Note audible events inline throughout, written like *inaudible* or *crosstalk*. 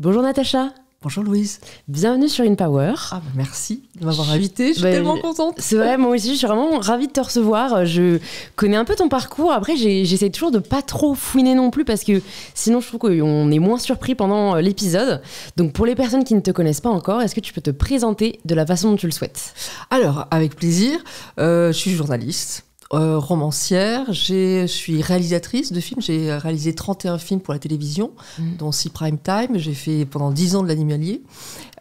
Bonjour Natacha. Bonjour Louise. Bienvenue sur InPower. Ah bah, merci de m'avoir invité, je suis bah, tellement contente. C'est vrai, moi aussi, je suis vraiment ravie de te recevoir. Je connais un peu ton parcours. Après, j'essaie toujours de pas trop fouiner non plus parce que sinon, je trouve qu'on est moins surpris pendant euh, l'épisode. Donc, pour les personnes qui ne te connaissent pas encore, est-ce que tu peux te présenter de la façon dont tu le souhaites Alors, avec plaisir. Euh, je suis journaliste. Euh, romancière, je suis réalisatrice de films, j'ai réalisé 31 films pour la télévision, mm. dont 6 prime time, j'ai fait pendant 10 ans de l'animalier,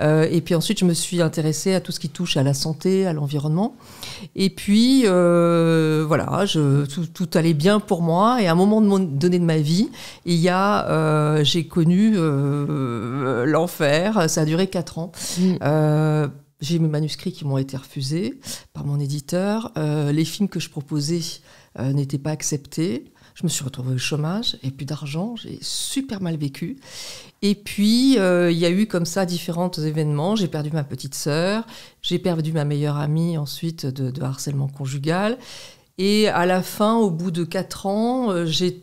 euh, et puis ensuite je me suis intéressée à tout ce qui touche à la santé, à l'environnement, et puis euh, voilà, je, tout, allait bien pour moi, et à un moment donné de ma vie, il y a, j'ai connu l'enfer, ça a duré 4 ans. Mm. J'ai mes manuscrits qui m'ont été refusés par mon éditeur. Euh, les films que je proposais euh, n'étaient pas acceptés. Je me suis retrouvée au chômage et plus d'argent. J'ai super mal vécu. Et puis, euh, il y a eu comme ça différents événements. J'ai perdu ma petite sœur. J'ai perdu ma meilleure amie ensuite de, harcèlement conjugal. Et à la fin, au bout de quatre ans, j'ai,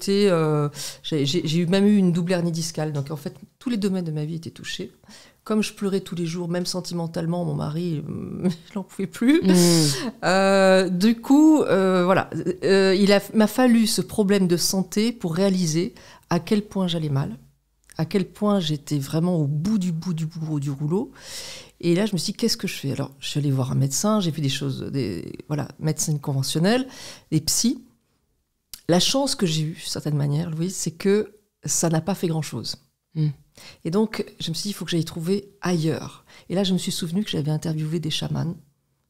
j'ai même eu une double hernie discale. Donc en fait, tous les domaines de ma vie étaient touchés comme je pleurais tous les jours, même sentimentalement, mon mari, je euh, n'en *laughs* pouvais plus. Hmm. *laughs* Euh, du coup, euh, voilà, il m'a fallu ce problème de santé pour réaliser à quel point j'allais mal, à quel point j'étais vraiment au bout du bout du bout du rouleau. Et là, je me suis dit, qu'est-ce que je fais Alors, je suis allée voir un médecin, j'ai vu des choses, des voilà, médecine conventionnelle, des psys. La chance que j'ai eue, d'une certaine manière, Louise, c'est que ça n'a pas fait grand-chose. Hmm. Et donc, je me suis dit, il faut que j'aille trouver ailleurs. Et là, je me suis souvenu que j'avais interviewé des chamans,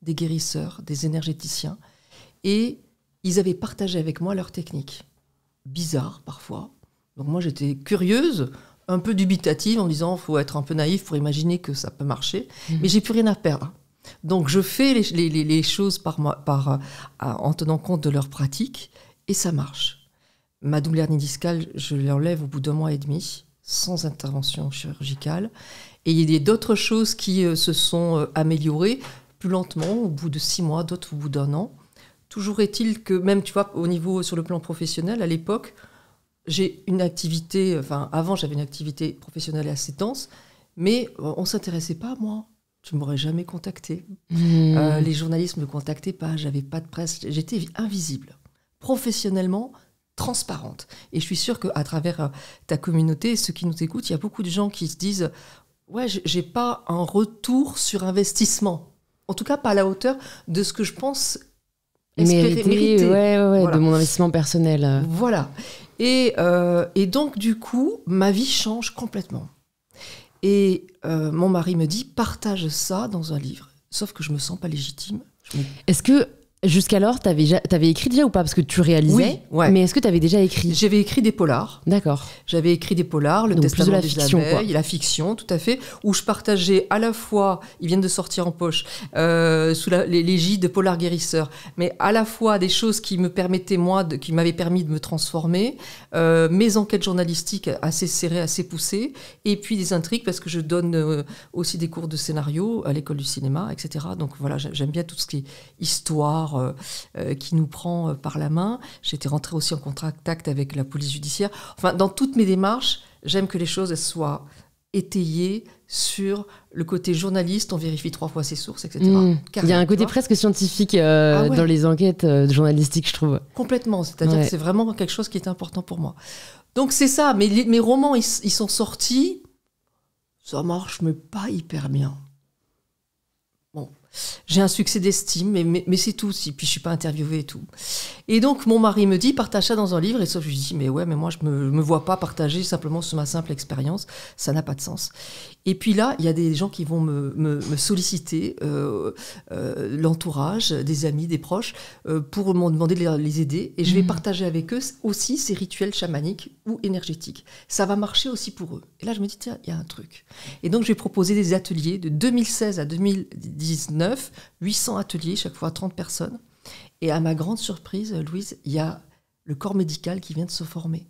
des guérisseurs, des énergéticiens, et ils avaient partagé avec moi leurs techniques. Bizarre parfois. Donc moi, j'étais curieuse, un peu dubitative, en disant, disant, faut être un peu naïf pour imaginer que ça peut marcher, mhm. mais j'ai plus rien à perdre. Donc je fais les, choses euh, en tenant compte de leurs pratiques, et ça marche. Ma double hernie discale, je l'enlève au bout d'un mois et demi sans intervention chirurgicale. Et il y a d'autres choses qui euh, se sont euh, améliorées plus lentement, au bout de six mois, d'autres au bout d'un an. Toujours est-il que même, tu vois, au niveau sur le plan professionnel, à l'époque, j'ai une activité, enfin avant j'avais une activité professionnelle assez dense, mais euh, on s'intéressait pas à moi. Tu m'aurais jamais contacté. Hmm. les journalistes ne me contactaient pas, j'avais pas de presse, j'étais invisible. Professionnellement, transparente. Et je suis sûre qu'à travers euh, ta communauté, ceux qui nous écoutent, il y a beaucoup de gens qui se disent Ouais, j'ai pas un retour sur investissement. En tout cas, pas à la hauteur de ce que je pense espérer, mériter. Ouais, ouais, de mon investissement personnel. Voilà. Euh, et, donc, du coup, ma vie change complètement. Et euh, mon mari me dit Partage ça dans un livre. Sauf que je me sens pas légitime. Est-ce que Jusqu'alors, t'avais, déjà écrit déjà ou pas Parce que tu réalisais. Oui, ouais. Mais est-ce que t'avais déjà écrit J'avais écrit des polars. D'accord. J'avais écrit des polars, le testament de la des fiction, la fiction, tout à fait, où je partageais à la fois, ils viennent de sortir en poche, euh, sous l'égide de Polar Guérisseur, mais à la fois des choses qui me permettaient, moi, de, qui m'avaient permis de me transformer, euh, mes enquêtes journalistiques assez serrées, assez poussées, et puis des intrigues, parce que je donne euh, aussi des cours de scénario à l'école du cinéma, etc. Donc voilà, j'aime bien tout ce qui est histoire, euh, euh, qui nous prend euh, par la main. J'étais rentrée aussi en contact avec la police judiciaire. Enfin, dans toutes mes démarches, j'aime que les choses soient étayées sur le côté journaliste, on vérifie trois fois ses sources, etc. Hmm. Il y a un côté presque scientifique ah dans les enquêtes journalistiques, je trouve. Complètement, c'est-à-dire que c'est vraiment quelque chose qui est important pour moi. Donc c'est ça, mes, mes romans, ils, sont sortis, ça marche, mais pas hyper bien. J'ai un succès d'estime, mais, c'est tout. Si, puis je suis pas interviewée et tout. Et donc mon mari me dit partage ça dans un livre. Et sauf je lui dis mais ouais, mais moi je me, me vois pas partager simplement sur ma simple expérience. Ça n'a pas de sens. Et puis là, il y a des gens qui vont me, solliciter, euh, euh, l'entourage, des amis, des proches, euh, pour m'en demander de les, aider. Et je vais mmh. partager avec eux aussi ces rituels chamaniques ou énergétiques. Ça va marcher aussi pour eux. Et là, je me dis, tiens, il y a un truc. Et donc, je vais proposer des ateliers de 2016 à 2019 800 ateliers, chaque fois 30 personnes. Et à ma grande surprise, Louise, il y a le corps médical qui vient de se former.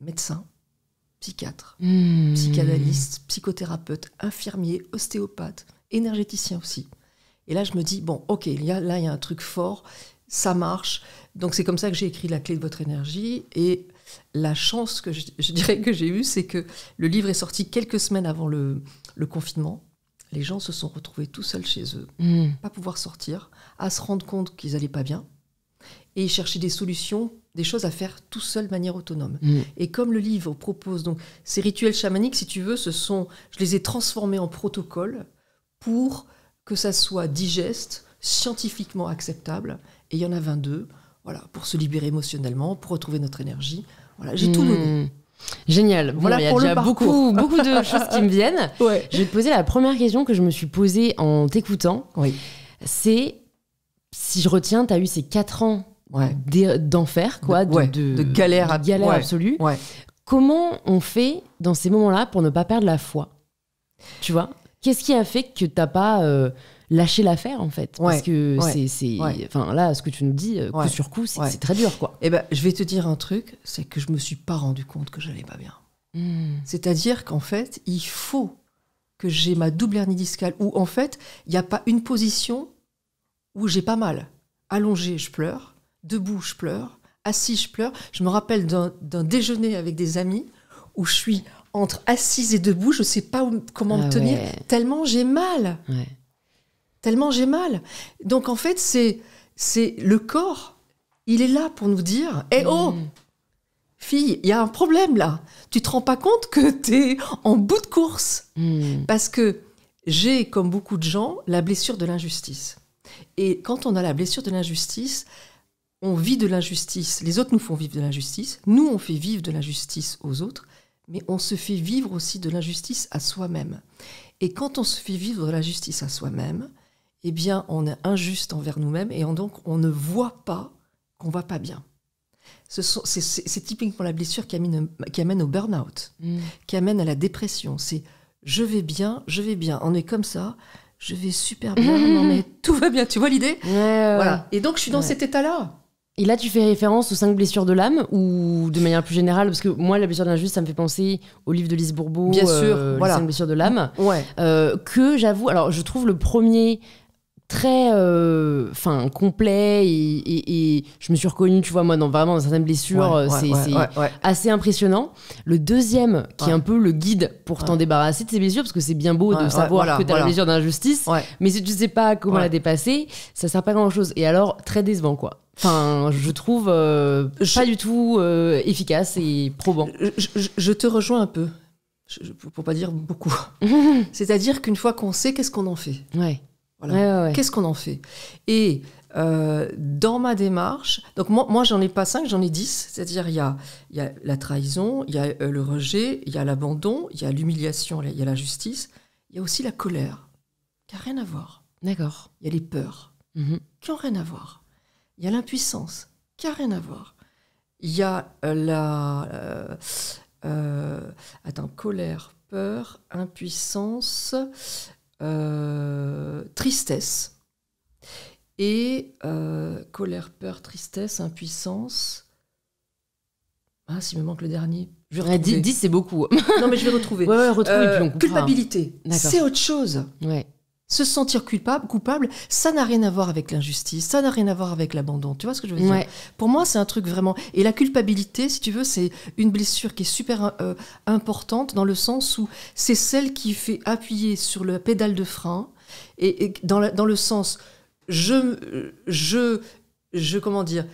Médecin, psychiatre, hmm. psychanalyste, psychothérapeute, infirmier, ostéopathe, énergéticien aussi. Et là, je me dis, bon, ok, il y a, là, il y a un truc fort, ça marche. Donc, c'est comme ça que j'ai écrit La clé de votre énergie. Et la chance que je, dirais que j'ai eue, c'est que le livre est sorti quelques semaines avant le confinement les gens se sont retrouvés tout seuls chez eux, hmm. pas pouvoir sortir, à se rendre compte qu'ils n'allaient pas bien et chercher des solutions, des choses à faire tout seuls, de manière autonome. Hmm. Et comme le livre propose, donc ces rituels chamaniques, si tu veux, ce sont, je les ai transformés en protocoles pour que ça soit digeste, scientifiquement acceptable. Et il y en a 22, voilà, pour se libérer émotionnellement, pour retrouver notre énergie. Voilà, j'ai tout hmm. donné. Génial. voilà il y a beaucoup, *laughs* beaucoup de choses qui me viennent. *laughs* Je vais te poser la première question que je me suis posée en t'écoutant. Oui. C'est, si je retiens, tu as eu ces 4 ans d'enfer, quoi, de, galère, à... galère absolue. Comment on fait dans ces moments-là pour ne pas perdre la foi Tu vois Qu'est-ce qui a fait que tu t'as pas... Euh, lâcher l'affaire en fait. parce que c'est. Enfin là, ce que tu nous dis, euh, coup sur coup, c'est très dur quoi. Et eh ben, je vais te dire un truc, c'est que je me suis pas rendu compte que j'allais pas bien. Hmm. C'est-à-dire qu'en fait, il faut que j'ai ma double hernie discale où en fait, il n'y a pas une position où j'ai pas mal. Allongé, je pleure. Debout, je pleure. Assis, je pleure. Je me rappelle d'un déjeuner avec des amis où je suis entre assise et debout, je ne sais pas comment ah me tenir, tellement j'ai mal tellement j'ai mal. Donc en fait, c'est c'est le corps, il est là pour nous dire Eh oh mm. Fille, il y a un problème là. Tu te rends pas compte que tu es en bout de course. Mm. Parce que j'ai, comme beaucoup de gens, la blessure de l'injustice. Et quand on a la blessure de l'injustice, on vit de l'injustice. Les autres nous font vivre de l'injustice. Nous, on fait vivre de l'injustice aux autres. Mais on se fait vivre aussi de l'injustice à soi-même. Et quand on se fait vivre de l'injustice à soi-même, eh bien, on est injuste envers nous-mêmes et donc on ne voit pas qu'on va pas bien. C'est typiquement la blessure qui amène, au burn-out, mm. qui amène à la dépression. C'est je vais bien, je vais bien. On est comme ça, je vais super bien, *laughs* non mais tout va bien, tu vois l'idée Voilà. Et donc je suis dans cet état-là. Et là, tu fais référence aux cinq blessures de l'âme ou de manière plus générale Parce que moi, la blessure d'un ça me fait penser au livre de Lise Bourbeau, euh, Les cinq blessures de l'âme. Euh, que j'avoue, alors je trouve le premier très euh, enfin complet et, je me suis reconnue tu vois moi dans vraiment certaines blessures euh, c'est assez impressionnant le deuxième qui est un peu le guide pour t'en débarrasser de ces blessures parce que c'est bien beau de savoir que t'as la blessure d'injustice mais si tu sais pas comment la dépasser ça sert pas grand chose et alors très décevant quoi Enfin, je trouve euh, pas du tout efficace et probant. Je, te rejoins un peu, pour pas dire beaucoup. *laughs* C'est-à-dire qu'une fois qu'on sait, qu'est-ce qu'on en fait ouais. Qu'est-ce qu'on en fait Et euh, dans ma démarche, donc moi, moi j'en ai pas cinq, j'en ai 10, C'est-à-dire, il y a, la trahison, il y a euh, le rejet, il y a l'abandon, il y a l'humiliation, il y a la justice, il y a aussi la colère, qui n'a rien à voir. D'accord. Il y a les peurs, mm-hmm. qui n'ont rien à voir. Il y a l'impuissance, qui n'a rien à voir. Il y a euh, la. attends, colère, peur, impuissance. Euh, tristesse et euh, colère, peur, tristesse, impuissance. Ah, s'il me manque le dernier. Je vais 10, c'est beaucoup. non, mais je vais retrouver. *laughs* retrouve, euh, culpabilité, c'est autre chose. Ouais se sentir culpable, coupable, ça n'a rien à voir avec l'injustice, ça n'a rien à voir avec l'abandon. Tu vois ce que je veux dire Pour moi, c'est un truc vraiment. Et la culpabilité, si tu veux, c'est une blessure qui est super euh, importante dans le sens où c'est celle qui fait appuyer sur le pédale de frein et, dans, dans, le sens je je je comment dire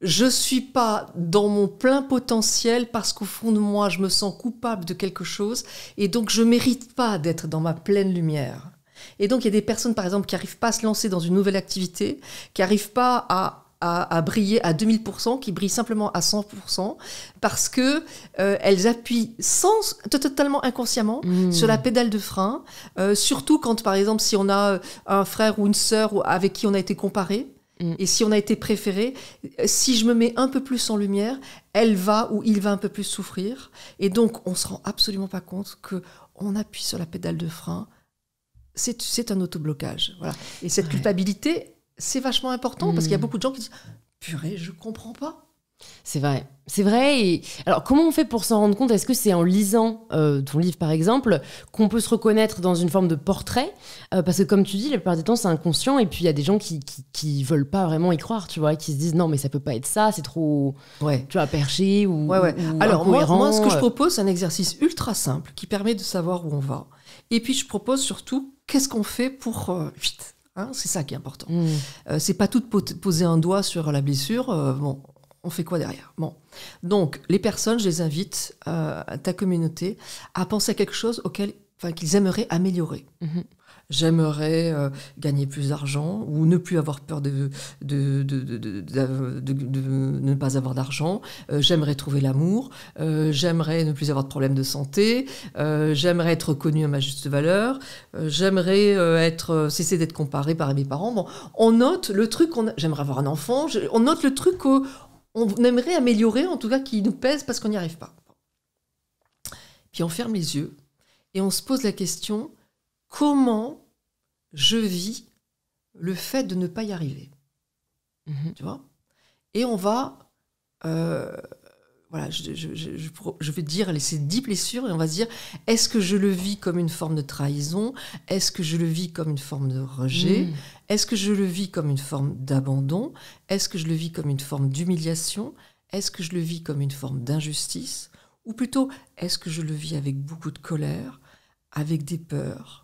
je suis pas dans mon plein potentiel parce qu'au fond de moi, je me sens coupable de quelque chose et donc je mérite pas d'être dans ma pleine lumière. Et donc, il y a des personnes, par exemple, qui n'arrivent pas à se lancer dans une nouvelle activité, qui n'arrivent pas à à, à, briller à 2000%, qui brillent simplement à 100%, parce que euh, elles appuient sans, totalement inconsciemment hmm. sur la pédale de frein, euh, surtout quand, par exemple, si on a euh, un frère ou une sœur avec qui on a été comparé, hmm. et si on a été préféré, si je me mets un peu plus en lumière, elle va ou il va un peu plus souffrir. Et donc, on se rend absolument pas compte qu'on appuie sur la pédale de frein c'est un autoblocage. Voilà. Et cette culpabilité, c'est vachement important parce qu'il y a hmm. beaucoup de gens qui disent Purée, je comprends pas. C'est vrai, c'est vrai. alors, comment on fait pour s'en rendre compte Est-ce que c'est en lisant euh, ton livre, par exemple, qu'on peut se reconnaître dans une forme de portrait euh, Parce que, comme tu dis, la plupart du temps, c'est inconscient. Et puis, il y a des gens qui, qui, veulent pas vraiment y croire, tu vois, qui se disent non, mais ça peut pas être ça, c'est trop, tu vois, perché ou. alors, moi, moi, ce que je euh. propose, c'est un exercice ultra simple qui permet de savoir où on va. Et puis je propose surtout qu'est-ce qu'on fait pour euh, vite. Hein, c'est ça qui est important. Ce mm. euh, n'est c'est pas tout de poser un doigt sur la blessure. Euh, bon, on fait quoi derrière Bon, donc les personnes, je les invite à ta communauté à penser à quelque chose auquel, qu'ils aimeraient améliorer. Mm-hmm j'aimerais euh, gagner plus d'argent ou ne plus avoir peur de, ne pas avoir d'argent, euh, j'aimerais trouver l'amour, euh, j'aimerais ne plus avoir de problèmes de santé, j'aimerais être connu à ma juste valeur, j'aimerais être cesser d'être comparé par mes parents. Bon, on note le truc j'aimerais avoir un enfant, on note le truc qu'on aimerait améliorer, en tout cas qui nous pèse parce qu'on n'y arrive pas. Puis on ferme les yeux et on se pose la question comment je vis le fait de ne pas y arriver. Mhm. Tu vois Et on va. Euh, voilà, je, je, vais dire laisser dix blessures et on va se dire est-ce que je le vis comme une forme de trahison Est-ce que je le vis comme une forme de rejet mhm. Est-ce que je le vis comme une forme d'abandon Est-ce que je le vis comme une forme d'humiliation Est-ce que je le vis comme une forme d'injustice Ou plutôt, est-ce que je le vis avec beaucoup de colère, avec des peurs,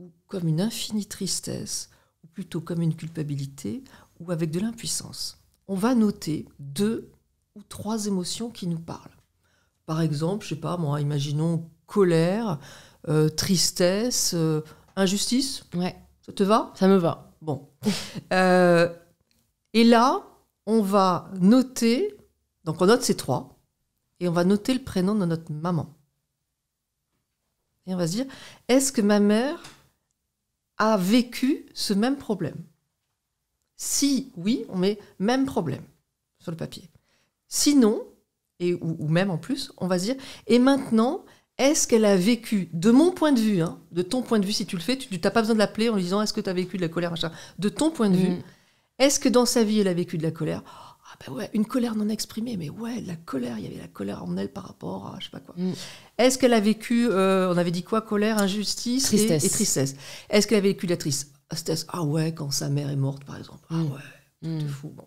ou comme une infinie tristesse, ou plutôt comme une culpabilité, ou avec de l'impuissance. On va noter deux ou trois émotions qui nous parlent. Par exemple, je sais pas moi, imaginons colère, euh, tristesse, euh, injustice. Ouais. Ça te va Ça me va. Bon. *laughs* Euh, et là, on va noter, donc on note ces trois, et on va noter le prénom de notre maman. Et on va se dire, est-ce que ma mère a vécu ce même problème Si oui, on met même problème sur le papier. Sinon, et, ou, même en plus, on va se dire, et maintenant, est-ce qu'elle a vécu, de mon point de vue, hein, de ton point de vue si tu le fais, tu n'as pas besoin de l'appeler en lui disant est-ce que tu as vécu de la colère, de ton point de vue, mm. est-ce que dans sa vie elle a vécu de la colère bah ouais, une colère non exprimée, mais ouais, la colère, il y avait la colère en elle par rapport à je sais pas quoi. Mm. Est-ce qu'elle a vécu, euh, on avait dit quoi, colère, injustice tristesse. Et, tristesse Est-ce qu'elle a vécu la tristesse Ah ouais, quand sa mère est morte, par exemple. Ah mm. ouais. c'est mm. Fou, bon.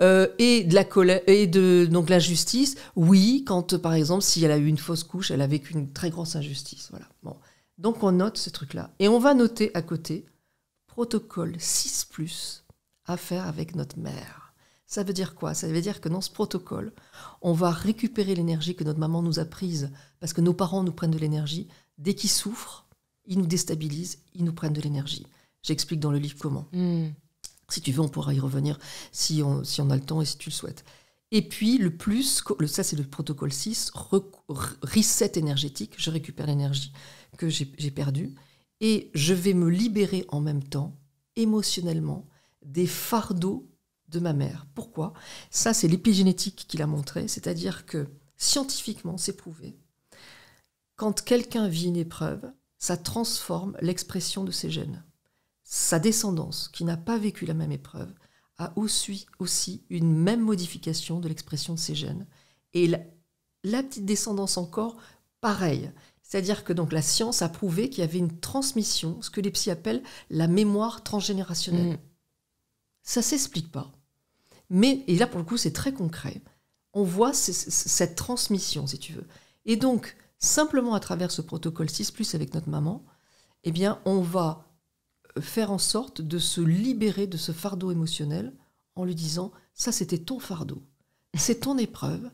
Euh, et de la colère et de donc l'injustice oui quand euh, par exemple si elle a eu une fausse couche elle a vécu une très grosse injustice voilà bon donc on note ce truc là et on va noter à côté protocole 6 plus à faire avec notre mère ça veut dire quoi Ça veut dire que dans ce protocole, on va récupérer l'énergie que notre maman nous a prise, parce que nos parents nous prennent de l'énergie. Dès qu'ils souffrent, ils nous déstabilisent, ils nous prennent de l'énergie. J'explique dans le livre comment. Hmm. Si tu veux, on pourra y revenir si on, si on a le temps et si tu le souhaites. Et puis, le plus, ça c'est le protocole 6, reset énergétique, je récupère l'énergie que j'ai perdue, et je vais me libérer en même temps, émotionnellement, des fardeaux de ma mère. Pourquoi Ça, c'est l'épigénétique qui l'a montré, c'est-à-dire que scientifiquement, c'est prouvé. Quand quelqu'un vit une épreuve, ça transforme l'expression de ses gènes. Sa descendance, qui n'a pas vécu la même épreuve, a aussi, aussi une même modification de l'expression de ses gènes. Et la, petite descendance encore, pareil. C'est-à-dire que donc la science a prouvé qu'il y avait une transmission, ce que les psy appellent la mémoire transgénérationnelle. Ça mmh. Ça s'explique pas. Mais, et là pour le coup c'est très concret, on voit cette transmission si tu veux. Et donc, simplement à travers ce protocole 6 ⁇ avec notre maman, eh bien on va euh, faire en sorte de se libérer de ce fardeau émotionnel en lui disant ⁇ ça c'était ton fardeau, c'est ton épreuve ⁇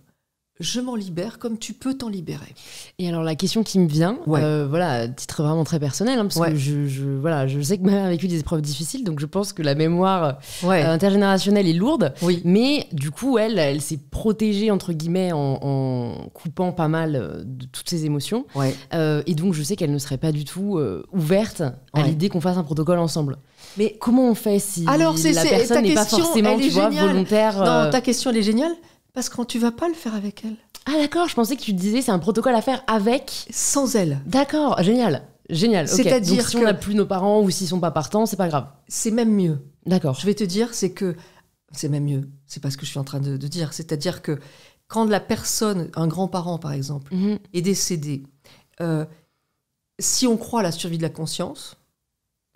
je m'en libère comme tu peux t'en libérer. Et alors la question qui me vient, euh, à voilà, titre vraiment très personnel, hein, parce que je, voilà, je sais que ma mère a vécu des épreuves difficiles, donc je pense que la mémoire euh, intergénérationnelle est lourde. Oui. Mais du coup, elle, elle s'est protégée entre guillemets en, coupant pas mal euh, de toutes ses émotions. et donc je sais qu'elle ne serait pas du tout ouverte à l'idée qu'on fasse un protocole ensemble. Mais comment on fait si alors, la personne n'est pas forcément volontaire Non, ta question elle est géniale parce que quand tu vas pas le faire avec elle. Ah d'accord, je pensais que tu disais c'est un protocole à faire avec. Sans elle. D'accord, génial. Génial. C'est-à-dire si on n'a plus nos parents ou s'ils sont pas partants, c'est pas grave. C'est même mieux. D'accord. Je vais te dire, c'est que c'est même mieux. C'est pas ce que je suis en train de, dire. C'est-à-dire que quand la personne, un grand-parent par exemple, mhm. est décédé, euh, si on croit à la survie de la conscience,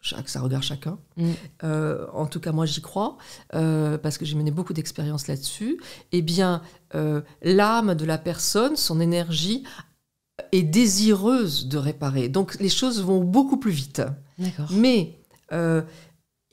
ça regarde chacun. Mm. Euh, en tout cas, moi, j'y crois, euh, parce que j'ai mené beaucoup d'expériences là-dessus. Eh bien, euh, l'âme de la personne, son énergie, est désireuse de réparer. Donc, les choses vont beaucoup plus vite. D'accord. Mais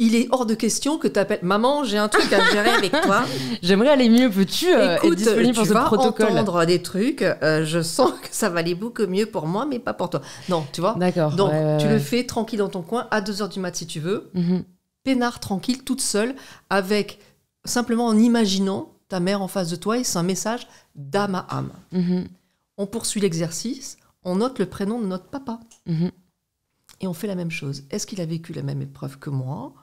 il est hors de question que tu appelles maman, j'ai un truc à gérer avec toi. *laughs* J'aimerais aller mieux, peux-tu euh, être disponible pour entendre des trucs, euh, je sens que ça va aller beaucoup mieux pour moi mais pas pour toi. Non, tu vois. D'accord. Donc tu le fais tranquille dans ton coin à 2h du mat si tu veux. Mhm. peinard, tranquille toute seule avec simplement en imaginant ta mère en face de toi et c'est un message d'âme à âme. Mhm. On poursuit l'exercice, on note le prénom de notre papa. Mhm. Et on fait la même chose. Est-ce qu'il a vécu la même épreuve que moi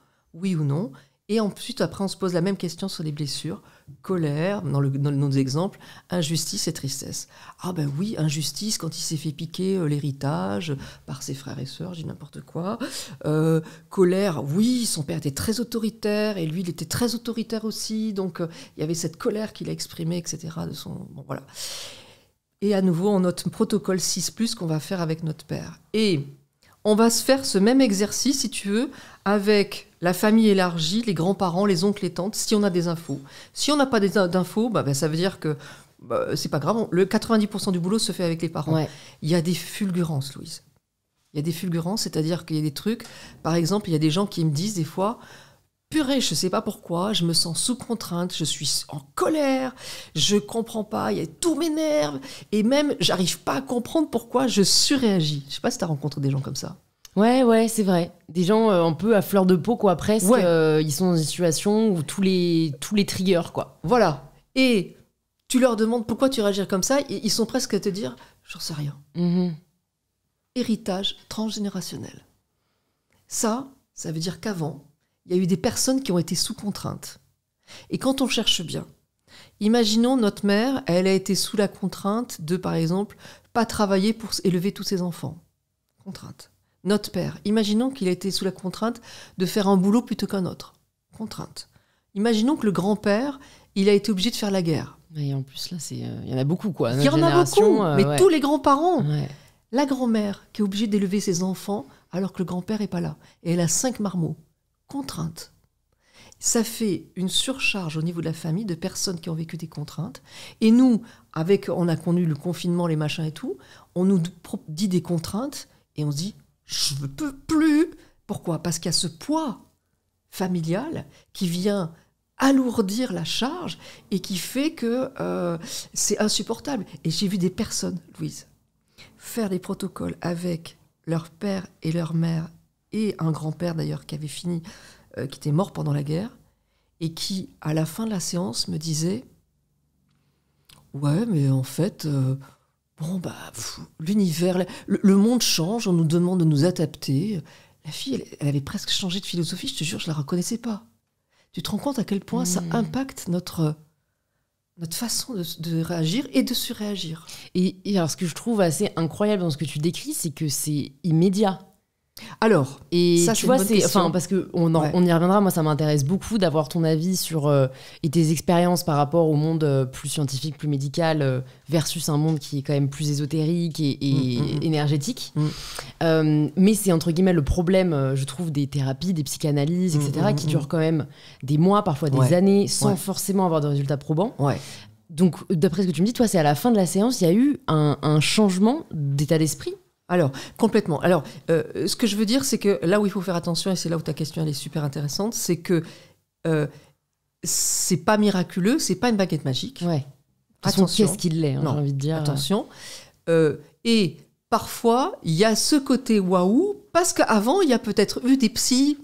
oui ou non. Et ensuite, après, on se pose la même question sur les blessures, colère, dans, le, dans nos exemples, injustice et tristesse. Ah ben oui, injustice quand il s'est fait piquer euh, l'héritage par ses frères et sœurs, j'ai n'importe quoi. Euh, colère, oui, son père était très autoritaire et lui, il était très autoritaire aussi, donc euh, il y avait cette colère qu'il a exprimée, etc. De son, bon, voilà. Et à nouveau, on note protocole 6 ⁇ qu'on va faire avec notre père. Et on va se faire ce même exercice, si tu veux, avec la famille élargie, les grands-parents, les oncles et tantes, si on a des infos. Si on n'a pas d'infos, bah, bah, ça veut dire que bah, c'est pas grave. Le 90% du boulot se fait avec les parents. Il y a des fulgurances, Louise. Il y a des fulgurances, c'est-à-dire qu'il y a des trucs. Par exemple, il y a des gens qui me disent des fois purée, je sais pas pourquoi, je me sens sous contrainte, je suis en colère, je comprends pas, y a, tout m'énerve, et même j'arrive pas à comprendre pourquoi je surréagis. Je sais pas si as rencontré des gens comme ça. Ouais, ouais, c'est vrai. Des gens euh, un peu à fleur de peau, quoi, presque. Euh, ils sont dans une situation où tous les, tous les triggers, quoi. Voilà. Et tu leur demandes pourquoi tu réagis comme ça, et ils sont presque à te dire, j'en sais rien. Mm-hmm. Héritage transgénérationnel. Ça, ça veut dire qu'avant, il y a eu des personnes qui ont été sous contrainte. Et quand on cherche bien, imaginons notre mère, elle a été sous la contrainte de, par exemple, pas travailler pour élever tous ses enfants. Contrainte. Notre père, imaginons qu'il a été sous la contrainte de faire un boulot plutôt qu'un autre. Contrainte. Imaginons que le grand-père, il a été obligé de faire la guerre. Et en plus, là, euh, il y en a beaucoup, quoi. Il y en a beaucoup, euh, mais tous les grands-parents. La grand-mère qui est obligée d'élever ses enfants alors que le grand-père n'est pas là. Et elle a cinq marmots. Contraintes. Ça fait une surcharge au niveau de la famille de personnes qui ont vécu des contraintes. Et nous, avec, on a connu le confinement, les machins et tout, on nous dit des contraintes et on se dit, je ne peux plus. Pourquoi Parce qu'il y a ce poids familial qui vient alourdir la charge et qui fait que euh, c'est insupportable. Et j'ai vu des personnes, Louise, faire des protocoles avec leur père et leur mère et un grand-père d'ailleurs qui avait fini, euh, qui était mort pendant la guerre, et qui, à la fin de la séance, me disait Ouais, mais en fait, euh, bon, bah, l'univers, le, monde change, on nous demande de nous adapter. La fille, elle, avait presque changé de philosophie, je te jure, je la reconnaissais pas. Tu te rends compte à quel point ça mmh. impacte notre notre façon de, réagir et de surréagir. et alors, ce que je trouve assez incroyable dans ce que tu décris, c'est que c'est immédiat. Alors, et ça, tu vois, c'est enfin parce que on, y reviendra. Moi, ça m'intéresse beaucoup d'avoir ton avis sur euh, et tes expériences par rapport au monde euh, plus scientifique, plus médical euh, versus un monde qui est quand même plus ésotérique et, mm, mm, mm. énergétique. mais c'est entre guillemets le problème, je trouve, des thérapies, des psychanalyses, etc., qui durent quand même des mois, parfois des années, sans forcément avoir de résultats probants. Ouais. Donc, d'après ce que tu me dis, toi, c'est à la fin de la séance, il y a eu un changement d'état d'esprit alors, complètement. Alors, euh, ce que je veux dire, c'est que là où il faut faire attention, et c'est là où ta question est super intéressante, c'est que euh, c'est pas miraculeux, c'est pas une baguette magique. Ouais. Attention. Qu'est-ce qu'il l'est, hein, j'ai envie de dire. Attention. Euh, et parfois, il y a ce côté waouh, parce qu'avant, il y a peut-être eu des psys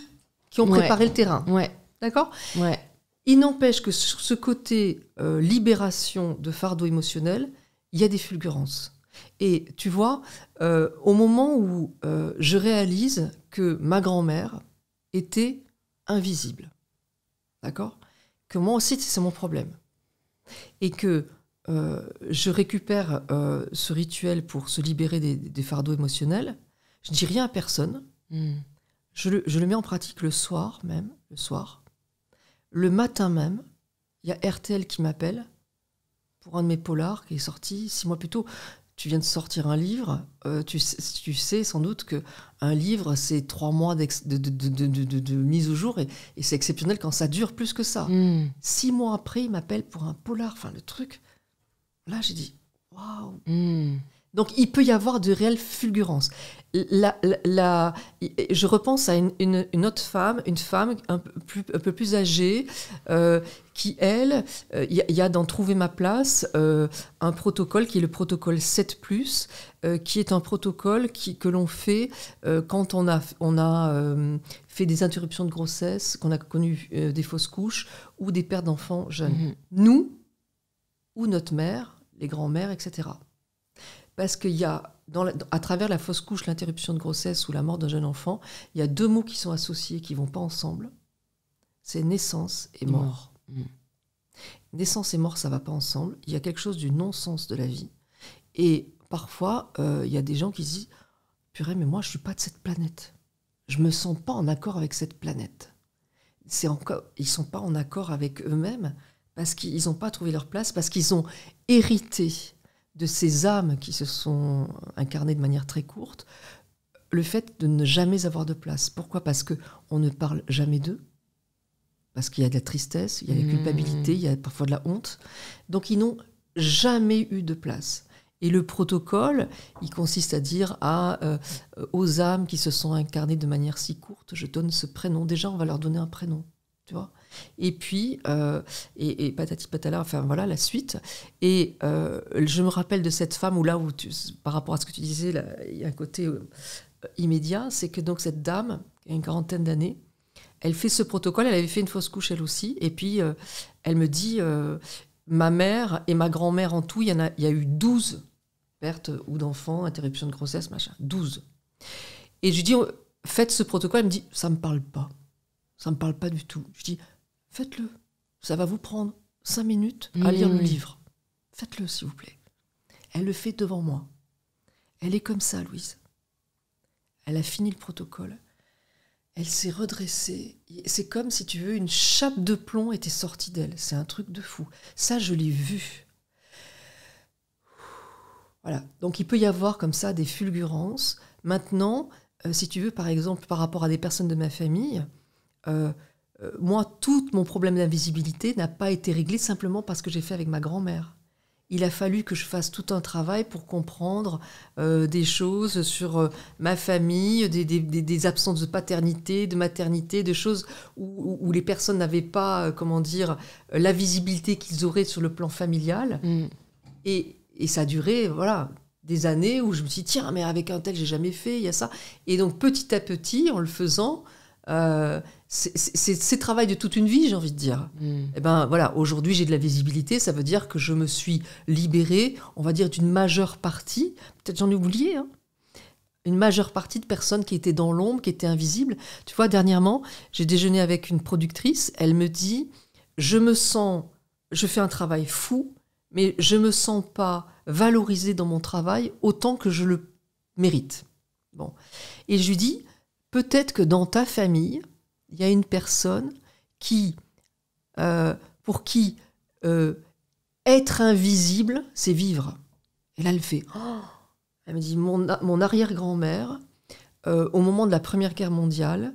qui ont préparé le terrain. Ouais. D'accord Ouais. Il n'empêche que sur ce côté euh, libération de fardeau émotionnel, il y a des fulgurances. Et tu vois, euh, au moment où euh, je réalise que ma grand-mère était invisible. D'accord Que moi aussi, c'est mon problème. Et que euh, je récupère ce rituel pour se libérer des, fardeaux émotionnels. Je dis rien à personne. Hmm. Je, le, je le mets en pratique le soir même, le soir. Le matin même, il y a RTL qui m'appelle pour un de mes polars qui est sorti six mois plus tôt tu viens de sortir un livre, euh, tu, sais, sans doute que un livre, c'est trois mois de, mise au jour et, c'est exceptionnel quand ça dure plus que ça. Hmm. Six mois après, il m'appelle pour un polar, enfin le truc. Là, j'ai dit, waouh! Hmm. Donc, il peut y avoir de réelles fulgurances je repense à une, autre femme, une femme un peu plus, âgée, euh, qui, elle, il euh, y, a dans Trouver ma place euh, un protocole qui est le protocole 7, qui est un protocole qui, que l'on fait quand on a, on a fait des interruptions de grossesse, qu'on a connu des fausses couches ou des pères d'enfants jeunes. Mhm. Nous, ou notre mère, les grands-mères, etc. Parce qu'il y a à travers la fausse couche, l'interruption de grossesse ou la mort d'un jeune enfant, il y a deux mots qui sont associés, qui vont pas ensemble. C'est naissance et mort. Mm. Naissance et mort, ça va pas ensemble. Il y a quelque chose du non-sens de la vie. Et parfois, euh, il y a des gens qui se disent, purée, mais moi, je suis pas de cette planète. Je me sens pas en accord avec cette planète. C'est encore, ils sont pas en accord avec eux-mêmes parce qu'ils n'ont pas trouvé leur place, parce qu'ils ont hérité de ces âmes qui se sont incarnées de manière très courte, le fait de ne jamais avoir de place. Pourquoi Parce que on ne parle jamais d'eux, parce qu'il y a de la tristesse, il y a de la mmh. culpabilité, il y a parfois de la honte. Donc ils n'ont jamais eu de place. Et le protocole, il consiste à dire à, euh, aux âmes qui se sont incarnées de manière si courte, je donne ce prénom. Déjà, on va leur donner un prénom, tu vois. Et puis, euh, et, et, patati patala, enfin voilà la suite. Et euh, je me rappelle de cette femme où là, où par rapport à ce que tu disais, il y a un côté euh, immédiat, c'est que donc cette dame, qui a une quarantaine d'années, elle fait ce protocole, elle avait fait une fausse couche elle aussi, et puis elle me dit, ma mère et ma grand-mère en tout, il y, en a, il y a eu 12 pertes ou d'enfants, interruption de grossesse, machin, 12. Et je lui dis, faites ce protocole, elle me dit, ça me parle pas. Ça me parle pas du tout. Je dis, faites-le. Ça va vous prendre cinq minutes à lire le livre. Faites-le, s'il vous plaît. Elle le fait devant moi. Elle est comme ça, Louise. Elle a fini le protocole. Elle s'est redressée. C'est comme si tu veux, une chape de plomb était sortie d'elle. C'est un truc de fou. Ça, je l'ai vu. Voilà. Donc il peut y avoir comme ça des fulgurances. Maintenant, euh, si tu veux, par exemple, par rapport à des personnes de ma famille, euh, euh, moi, tout mon problème d'invisibilité n'a pas été réglé simplement parce que j'ai fait avec ma grand-mère. Il a fallu que je fasse tout un travail pour comprendre euh, des choses sur euh, ma famille, des, absences de paternité, de maternité, de choses où, les personnes n'avaient pas, comment dire, la visibilité qu'ils auraient sur le plan familial. Mm. Et, ça a duré, voilà, des années où je me suis dit, tiens, mais avec un tel, j'ai jamais fait, il y a ça. Et donc, petit à petit, en le faisant, c'est travail de toute une vie, j'ai envie de dire. Mm. Et eh ben voilà, aujourd'hui j'ai de la visibilité, ça veut dire que je me suis libérée, on va dire d'une majeure partie, peut-être j'en ai oublié, hein. une majeure partie de personnes qui étaient dans l'ombre, qui étaient invisibles. Tu vois, dernièrement, j'ai déjeuné avec une productrice, elle me dit, je me sens, je fais un travail fou, mais je ne me sens pas valorisée dans mon travail autant que je le mérite. Bon, et je lui dis, peut-être que dans ta famille il y a une personne qui, euh, pour qui euh, être invisible, c'est vivre. Et là, elle fait. Oh, elle me dit mon, arrière-grand-mère, euh, au moment de la Première Guerre mondiale,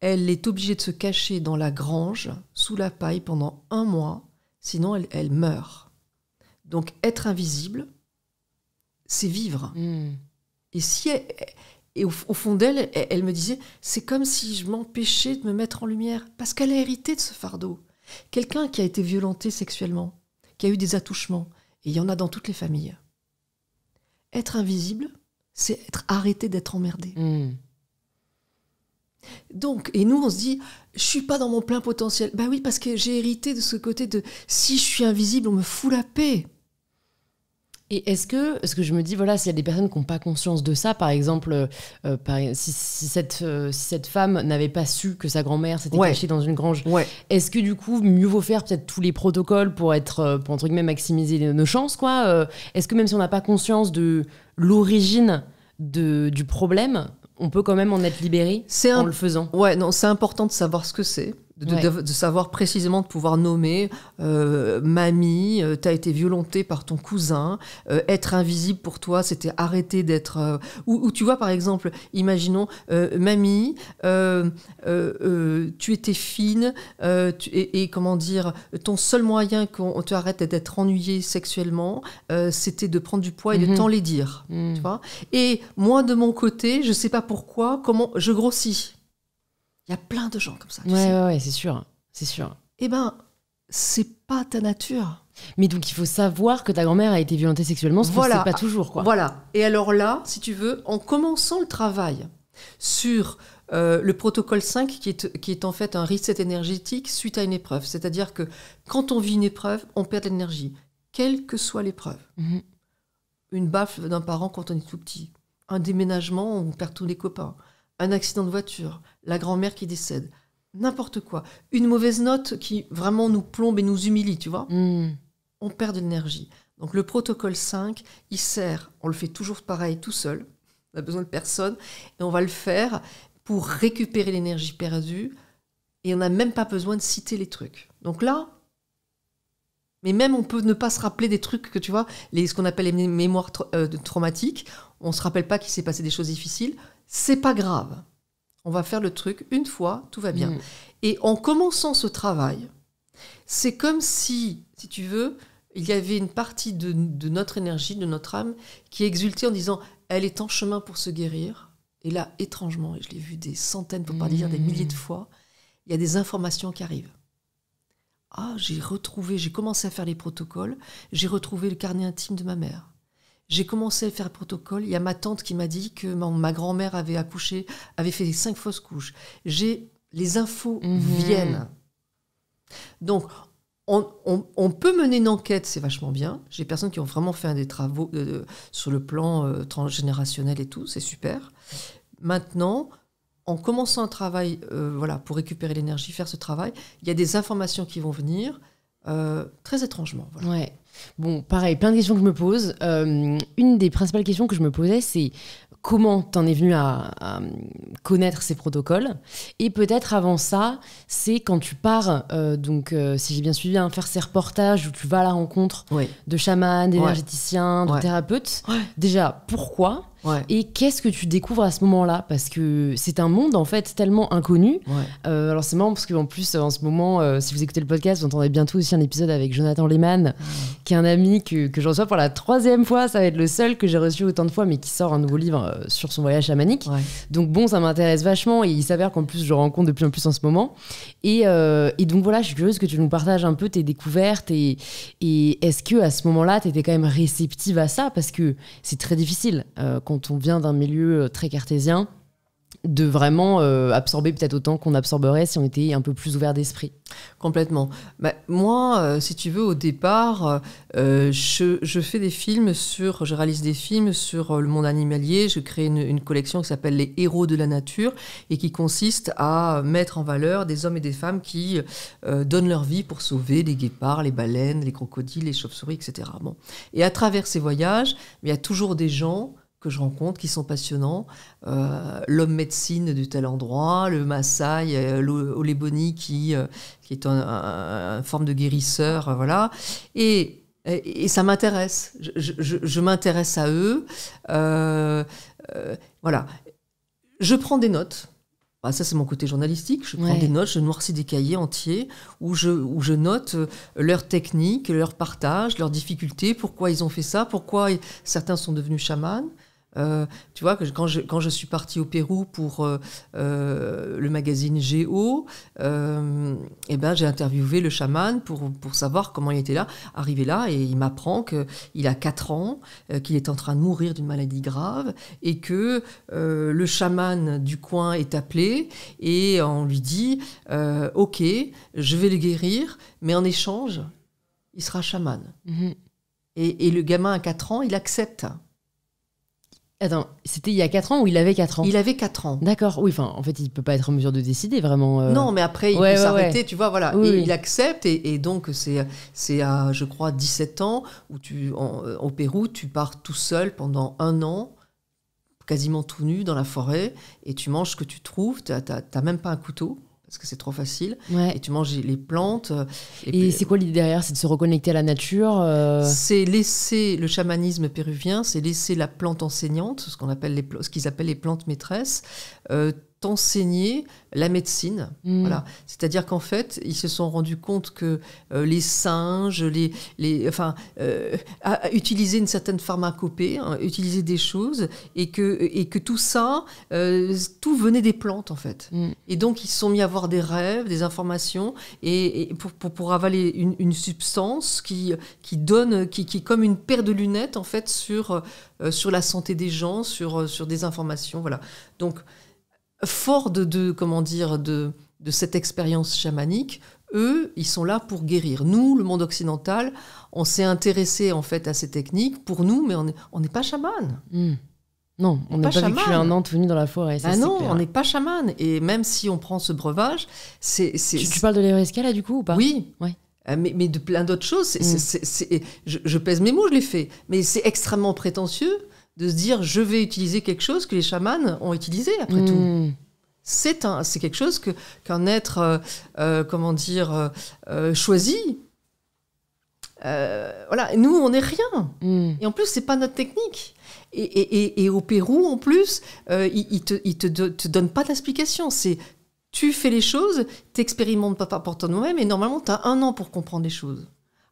elle est obligée de se cacher dans la grange, sous la paille, pendant un mois, sinon elle, meurt. Donc être invisible, c'est vivre. Hmm. Et si elle, et au, fond d'elle, elle, me disait, c'est comme si je m'empêchais de me mettre en lumière, parce qu'elle a hérité de ce fardeau. Quelqu'un qui a été violenté sexuellement, qui a eu des attouchements, et il y en a dans toutes les familles. Être invisible, c'est être arrêté d'être emmerdé. Hmm. Donc, et nous, on se dit, je suis pas dans mon plein potentiel. Ben oui, parce que j'ai hérité de ce côté de si je suis invisible, on me fout la paix. Et est-ce que, est que je me dis, voilà, s'il y a des personnes qui n'ont pas conscience de ça, par exemple, euh, euh, si, cette, euh, si cette femme n'avait pas su que sa grand-mère s'était cachée dans une grange, est-ce que du coup, mieux vaut faire peut-être tous les protocoles pour être, pour entre guillemets, maximiser nos chances, quoi Est-ce que même si on n'a pas conscience de l'origine du problème, on peut quand même en être libéré en le faisant Ouais, non, c'est important de savoir ce que c'est de, savoir précisément, de pouvoir nommer euh, mamie, euh, t'as été violentée par ton cousin, euh, être invisible pour toi, c'était arrêter d'être. Euh, ou, tu vois, par exemple, imaginons mamie, tu étais fine, et, comment dire, ton seul moyen qu'on te arrête d'être ennuyée sexuellement, c'était de prendre du poids et de mhm. t'en les dire. Mhm. Tu vois et moi, de mon côté, je sais pas pourquoi, comment je grossis. Il y a plein de gens comme ça. Tu ouais, c'est sûr. C'est sûr. Eh ben, c'est pas ta nature. Mais donc il faut savoir que ta grand-mère a été violentée sexuellement, ce voilà. pas toujours quoi. Voilà. Et alors là, si tu veux, en commençant le travail sur euh, le protocole 5 qui est, qui est en fait un reset énergétique suite à une épreuve, c'est-à-dire que quand on vit une épreuve, on perd de l'énergie, quelle que soit l'épreuve. Mhm. Une baffe d'un parent quand on est tout petit, un déménagement, on perd tous les copains un accident de voiture, la grand-mère qui décède, n'importe quoi, une mauvaise note qui vraiment nous plombe et nous humilie, tu vois, hmm. on perd de l'énergie. Donc le protocole 5, il sert, on le fait toujours pareil tout seul, on n'a besoin de personne, et on va le faire pour récupérer l'énergie perdue, et on n'a même pas besoin de citer les trucs. Donc là, mais même on peut ne pas se rappeler des trucs que tu vois, les, ce qu'on appelle les mémoires euh, traumatiques, on ne se rappelle pas qu'il s'est passé des choses difficiles, c'est pas grave. On va faire le truc une fois, tout va bien. Mm. Et en commençant ce travail, c'est comme si, si tu veux, il y avait une partie de, de, notre énergie, de notre âme, qui exultait en disant Elle est en chemin pour se guérir. Et là, étrangement, et je l'ai vu des centaines, pour pas dire des milliers de mm. fois, il y a des informations qui arrivent. Ah, j'ai retrouvé, j'ai commencé à faire les protocoles, j'ai retrouvé le carnet intime de ma mère. J'ai commencé à faire le protocole. Il y a ma tante qui m'a dit que ma, grand-mère avait accouché, avait fait cinq fausses couches. J'ai les infos mhm. viennent. Donc, on, peut mener une enquête, c'est vachement bien. J'ai des personnes qui ont vraiment fait des travaux euh, sur le plan euh, transgénérationnel et tout, c'est super. Maintenant, en commençant un travail, euh, voilà, pour récupérer l'énergie, faire ce travail, il y a des informations qui vont venir très étrangement. Voilà. Ouais. Bon, pareil, plein de questions que je me pose. Euh, une des principales questions que je me posais, c'est comment t'en es venu à, connaître ces protocoles Et peut-être avant ça, c'est quand tu pars, euh, donc euh, si j'ai bien suivi, un hein, faire ces reportages où tu vas à la rencontre de chamans, d'énergéticiens, de thérapeutes. Déjà, pourquoi et qu'est-ce que tu découvres à ce moment-là Parce que c'est un monde en fait tellement inconnu. Euh, alors c'est marrant parce qu'en plus euh, en ce moment, euh, si vous écoutez le podcast, vous entendrez bientôt aussi un épisode avec Jonathan Lehman, ah. qui est un ami que, que je reçois pour la troisième fois. Ça va être le seul que j'ai reçu autant de fois, mais qui sort un nouveau livre sur son voyage chamanique. manique Donc bon, ça m'intéresse vachement et il s'avère qu'en plus je rencontre de plus en plus en ce moment. Et, et, donc voilà, je suis curieuse que tu nous partages un peu tes découvertes et, est-ce que à ce moment-là, tu étais quand même réceptive à ça Parce que c'est très difficile quand on vient d'un milieu euh, très cartésien, de vraiment euh, absorber peut-être autant qu'on absorberait si on était un peu plus ouvert d'esprit. Complètement. Bah, moi, euh, si tu veux, au départ, je, fais des films sur, je réalise des films sur le monde animalier. Je crée une, collection qui s'appelle Les héros de la nature et qui consiste à mettre en valeur des hommes et des femmes qui donnent leur vie pour sauver les guépards, les baleines, les crocodiles, les chauves-souris, etc. Et à travers ces voyages, il y a toujours des gens que je rencontre qui sont passionnants. Euh, l'homme médecine de tel endroit, le Maasai, euh, l'Oléboni, qui, euh, qui est une forme de guérisseur, voilà. Et, et, ça m'intéresse. Je, m'intéresse à eux. voilà. Je prends des notes. Bah, ça, c'est mon côté journalistique. Je prends des notes, je noircis des cahiers entiers où je, où je note leurs techniques, leurs partages, leurs difficultés, pourquoi ils ont fait ça, pourquoi certains sont devenus chamans. Euh, tu vois, que quand, je, suis partie au Pérou pour euh, euh, le magazine Géo, eh ben, j'ai interviewé le chaman pour, savoir comment il était là, arrivé là, et il m'apprend qu'il a 4 ans, qu'il est en train de mourir d'une maladie grave, et que le chaman du coin est appelé, et on lui dit, ok, je vais le guérir, mais en échange, il sera chaman. Mm-hmm. Et, et, le gamin à 4 ans, il accepte. Attends, c'était il y a 4 ans ou il avait 4 ans Il avait 4 ans. D'accord, oui, enfin, en fait, il ne peut pas être en mesure de décider vraiment. Euh. Non, mais après, il peut s'arrêter, tu vois, voilà. il accepte, et, donc, c'est à, je crois, 17 ans, où tu, euh, au Pérou, tu pars tout seul pendant un an, quasiment tout nu dans la forêt, et tu manges ce que tu trouves, tu n'as même pas un couteau parce que c'est trop facile. Et tu manges les plantes. Euh, et, c'est quoi l'idée derrière C'est de se reconnecter à la nature euh C'est laisser le chamanisme péruvien, c'est laisser la plante enseignante, ce qu'on appelle les, ce qu'ils appellent les plantes maîtresses, euh, enseigner la médecine. Mm. Voilà. C'est-à-dire qu'en fait, ils se sont rendus compte que euh, les singes, les, les, enfin, euh, utiliser une certaine pharmacopée, hein, utiliser des choses, et que, et que tout ça, euh, tout venait des plantes, en fait. Mm. Et donc, ils se sont mis à avoir des rêves, des informations, et, pour, pour, avaler une, une, substance qui, qui donne, qui, qui est comme une paire de lunettes, en fait, sur, euh, sur la santé des gens, sur, sur des informations. Voilà. Donc, Fort de, comment dire, de, cette expérience chamanique, eux, ils sont là pour guérir. Nous, le monde occidental, on s'est intéressé en fait à ces techniques pour nous, mais on n'est pas chamanes. Hmm. Non, on n'a pas, pas vécu un an venu dans la forêt. ah non, on n'est pas chamanes. Et même si on prend ce breuvage, c'est. Tu, parles de l'Eresca là du coup ou pas Oui. Euh, mais, de plein d'autres choses. Hmm. je, je, pèse mes mots, je l'ai fait. Mais c'est extrêmement prétentieux de se dire je vais utiliser quelque chose que les chamans ont utilisé après hmm. tout. C'est un, c'est quelque chose que qu'un être, euh, euh, comment dire, euh, choisi. voilà, nous on n'est rien. Hmm. Et en plus c'est pas notre technique. Et, au Pérou en plus, ils il te, il te, donnent pas d'explication. C'est tu fais les choses, t'expérimentes pas par toi-même et normalement tu as un an pour comprendre les choses.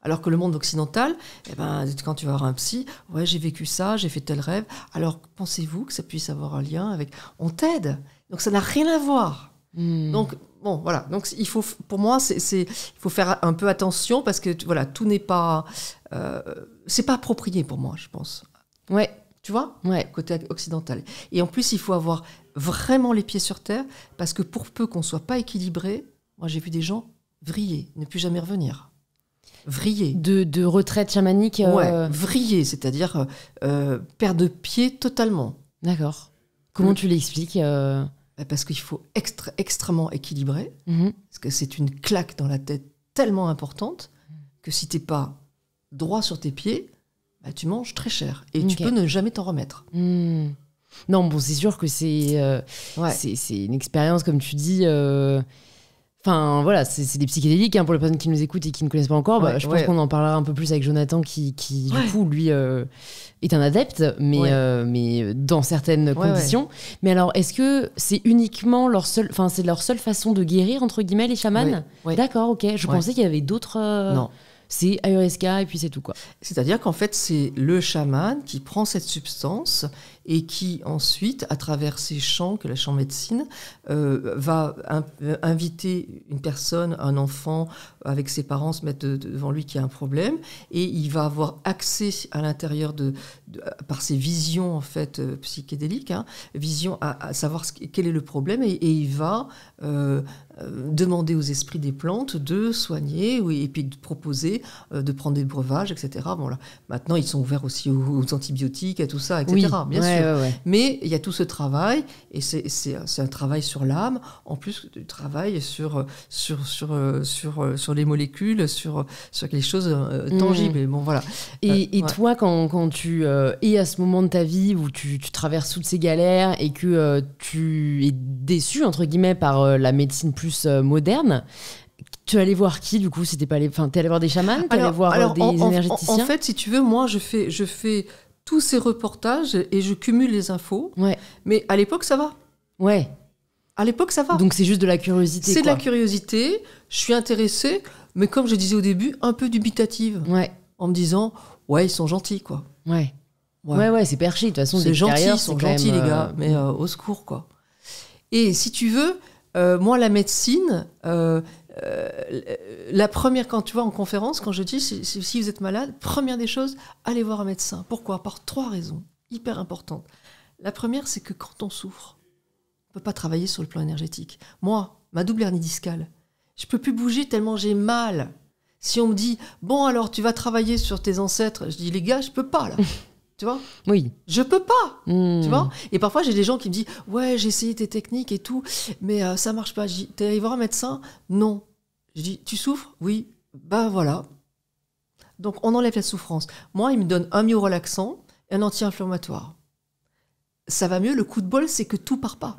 Alors que le monde occidental, eh ben, quand tu vas voir un psy, ouais, j'ai vécu ça, j'ai fait tel rêve. Alors pensez-vous que ça puisse avoir un lien avec. On t'aide. Donc ça n'a rien à voir. Hmm. Donc bon, voilà. Donc il faut, pour moi, c'est, il faut faire un peu attention parce que voilà, tout n'est pas, euh, c'est pas approprié pour moi, je pense. Ouais. Tu vois Ouais. Côté occidental. Et en plus, il faut avoir vraiment les pieds sur terre parce que pour peu qu'on soit pas équilibré, moi j'ai vu des gens vriller, ne plus jamais revenir. Vriller. De, retraite chamanique euh, Ouais, c'est-à-dire euh, euh, perdre de pied totalement. D'accord. Comment tu l'expliques bah, Parce qu'il faut extrêmement équilibrer, mhm. parce que c'est une claque dans la tête tellement importante que si t'es pas droit sur tes pieds, bah, tu manges très cher et tu peux ne jamais t'en remettre. Hmm. Non, bon, c'est sûr que c'est une expérience, comme tu dis. Enfin voilà, c'est des psychédéliques hein, pour les personnes qui nous écoutent et qui ne connaissent pas encore. Bah, je pense qu'on en parlera un peu plus avec Jonathan qui, du coup, lui, euh, est un adepte, mais, euh, mais dans certaines conditions. Mais alors, est-ce que c'est uniquement leur seule, enfin c'est leur seule façon de guérir entre guillemets les chamans D'accord, ok. Je pensais qu'il y avait d'autres. Euh, non. C'est ayahuasca e et puis c'est tout quoi. C'est-à-dire qu'en fait c'est le chaman qui prend cette substance et qui ensuite, à travers ces champs que la chambre médecine, euh, va euh, inviter une personne, un enfant avec ses parents se mettre devant lui qui a un problème et il va avoir accès à l'intérieur de, par ses visions en fait euh, psychédéliques, hein, vision à, savoir quel est le problème et, il va demander aux esprits des plantes de soigner et puis de proposer de prendre des breuvages, etc. Bon, là, maintenant, ils sont ouverts aussi aux, antibiotiques, et tout ça, etc. Bien sûr. Mais il y a tout ce travail, et c'est un travail sur l'âme, en plus du travail sur, sur, sur, sur, sur les molécules, sur, sur quelque chose euh, mm. Bon, voilà. Et, euh, et toi, quand, quand tu euh, es à ce moment de ta vie où tu, traverses toutes ces galères et que tu es déçu, entre guillemets, par la médecine plus moderne, tu allais voir qui du coup C'était pas les. Enfin, tu allé voir des chamans, tu allé voir des énergéticiens. En, en, fait, si tu veux, moi, je fais, je fais tous ces reportages et je cumule les infos. Ouais. Mais à l'époque, ça va. Ouais. À l'époque, ça va. Donc c'est juste de la curiosité. C'est de la curiosité. Je suis intéressée, mais comme je disais au début, un peu dubitative. Ouais. En me disant, ouais, ils sont gentils, quoi. Ouais. Ouais, ouais, c'est perché. De toute façon, c'est gentil, sont gentils, les gars, euh, mais mm. euh, au secours, quoi. Et si tu veux, euh, moi, la médecine, euh, la première, quand tu vois en conférence, quand je dis si, vous êtes malade, première des choses, allez voir un médecin. Pourquoi Par trois raisons hyper importantes. La première, c'est que quand on souffre, on ne peut pas travailler sur le plan énergétique. Moi, ma double hernie discale, je peux plus bouger tellement j'ai mal. Si on me dit bon alors tu vas travailler sur tes ancêtres, je dis les gars, je peux pas là. *laughs* tu vois Oui. Je peux pas, hmm. tu vois Et parfois, j'ai des gens qui me disent, ouais, j'ai essayé tes techniques et tout, mais euh, ça marche pas. T'es allé voir un médecin Non. Je dis, tu souffres Oui. Ben voilà. Donc on enlève la souffrance. Moi, il me donne un myorelaxant et un anti-inflammatoire. Ça va mieux. Le coup de bol, c'est que tout part pas.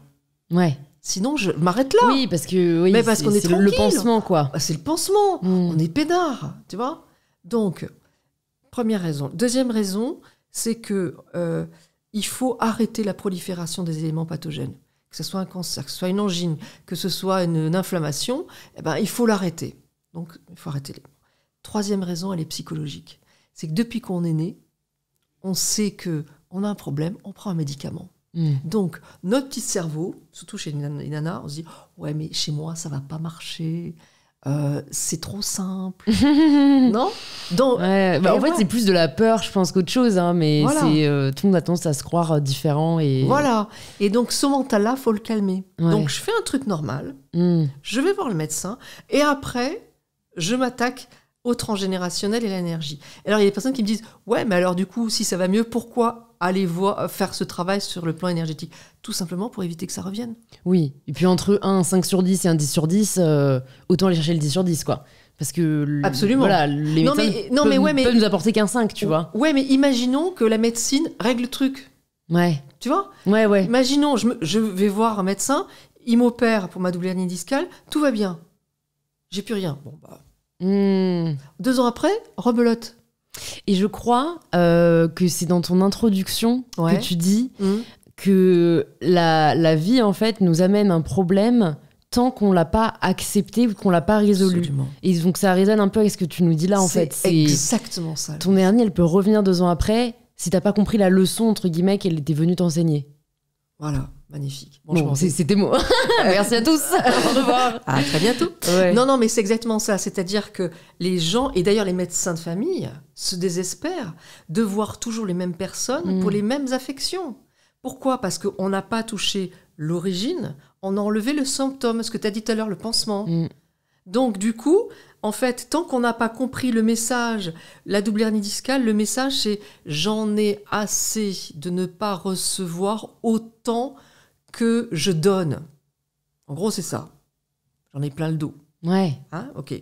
Ouais. Sinon, je m'arrête là. Oui, parce que mais parce qu'on est, le pansement, quoi. Bah, c'est le pansement. Hmm. On est peinard, tu vois. Donc, première raison. Deuxième raison, c'est que euh, il faut arrêter la prolifération des éléments pathogènes que ce soit un cancer, que ce soit une angine, que ce soit une, inflammation, eh ben, il faut l'arrêter. Donc, il faut arrêter les Troisième raison, elle est psychologique. C'est que depuis qu'on est né, on sait que on a un problème, on prend un médicament. Hmm. Donc, notre petit cerveau, surtout chez une nanas, on se dit Ouais, mais chez moi, ça va pas marcher. Euh, c'est trop simple. *laughs* non Donc, bah, En fait, c'est plus de la peur, je pense, qu'autre chose. Hein, mais c'est euh, tout le monde a tendance à se croire euh, différent. Et... Voilà. Et donc, ce mental-là, faut le calmer. Donc, je fais un truc normal. Hmm. Je vais voir le médecin. Et après, je m'attaque au transgénérationnel et l'énergie. Alors il y a des personnes qui me disent ouais mais alors du coup si ça va mieux pourquoi aller voir, euh, faire ce travail sur le plan énergétique Tout simplement pour éviter que ça revienne. Oui, et puis entre un 5 sur 10 et un 10 sur 10, euh, autant aller chercher le 10 sur 10 quoi. Parce que Absolument. Voilà, les non, mais, peuvent, nous apporter qu'un 5, tu vois. Ouais, mais imaginons que la médecine règle le truc. Ouais. Tu vois Ouais, ouais. Imaginons, je, vais voir un médecin, il m'opère pour ma douleur discale, tout va bien. J'ai plus rien. Bon, bah, deux ans après, rebelote. Et je crois euh, que c'est dans ton introduction que tu dis mmh. que la, vie, en fait, nous amène un problème tant qu'on l'a pas accepté ou qu'on l'a pas résolu. Et donc ça résonne un peu avec ce que tu nous dis là, en fait. C'est exactement ça. Ton dernier elle peut revenir deux ans après si t'as pas compris la leçon, entre guillemets, qu'elle était venue t'enseigner. Voilà. Magnifique. Bon, c'était moi. *laughs* Merci à tous. *laughs* Au revoir. À très bientôt. Non, non, mais c'est exactement ça. C'est-à-dire que les gens, et d'ailleurs les médecins de famille, se désespèrent de voir toujours les mêmes personnes pour mm. les mêmes affections. Pourquoi Parce qu'on n'a pas touché l'origine, on a enlevé le symptôme, ce que tu as dit tout à l'heure, le pansement. Mm. Donc, du coup, en fait, tant qu'on n'a pas compris le message, la double hernie discale, le message c'est j'en ai assez de ne pas recevoir autant que je donne. En gros, c'est ça. J'en ai plein le dos. Ouais. Hein, ok.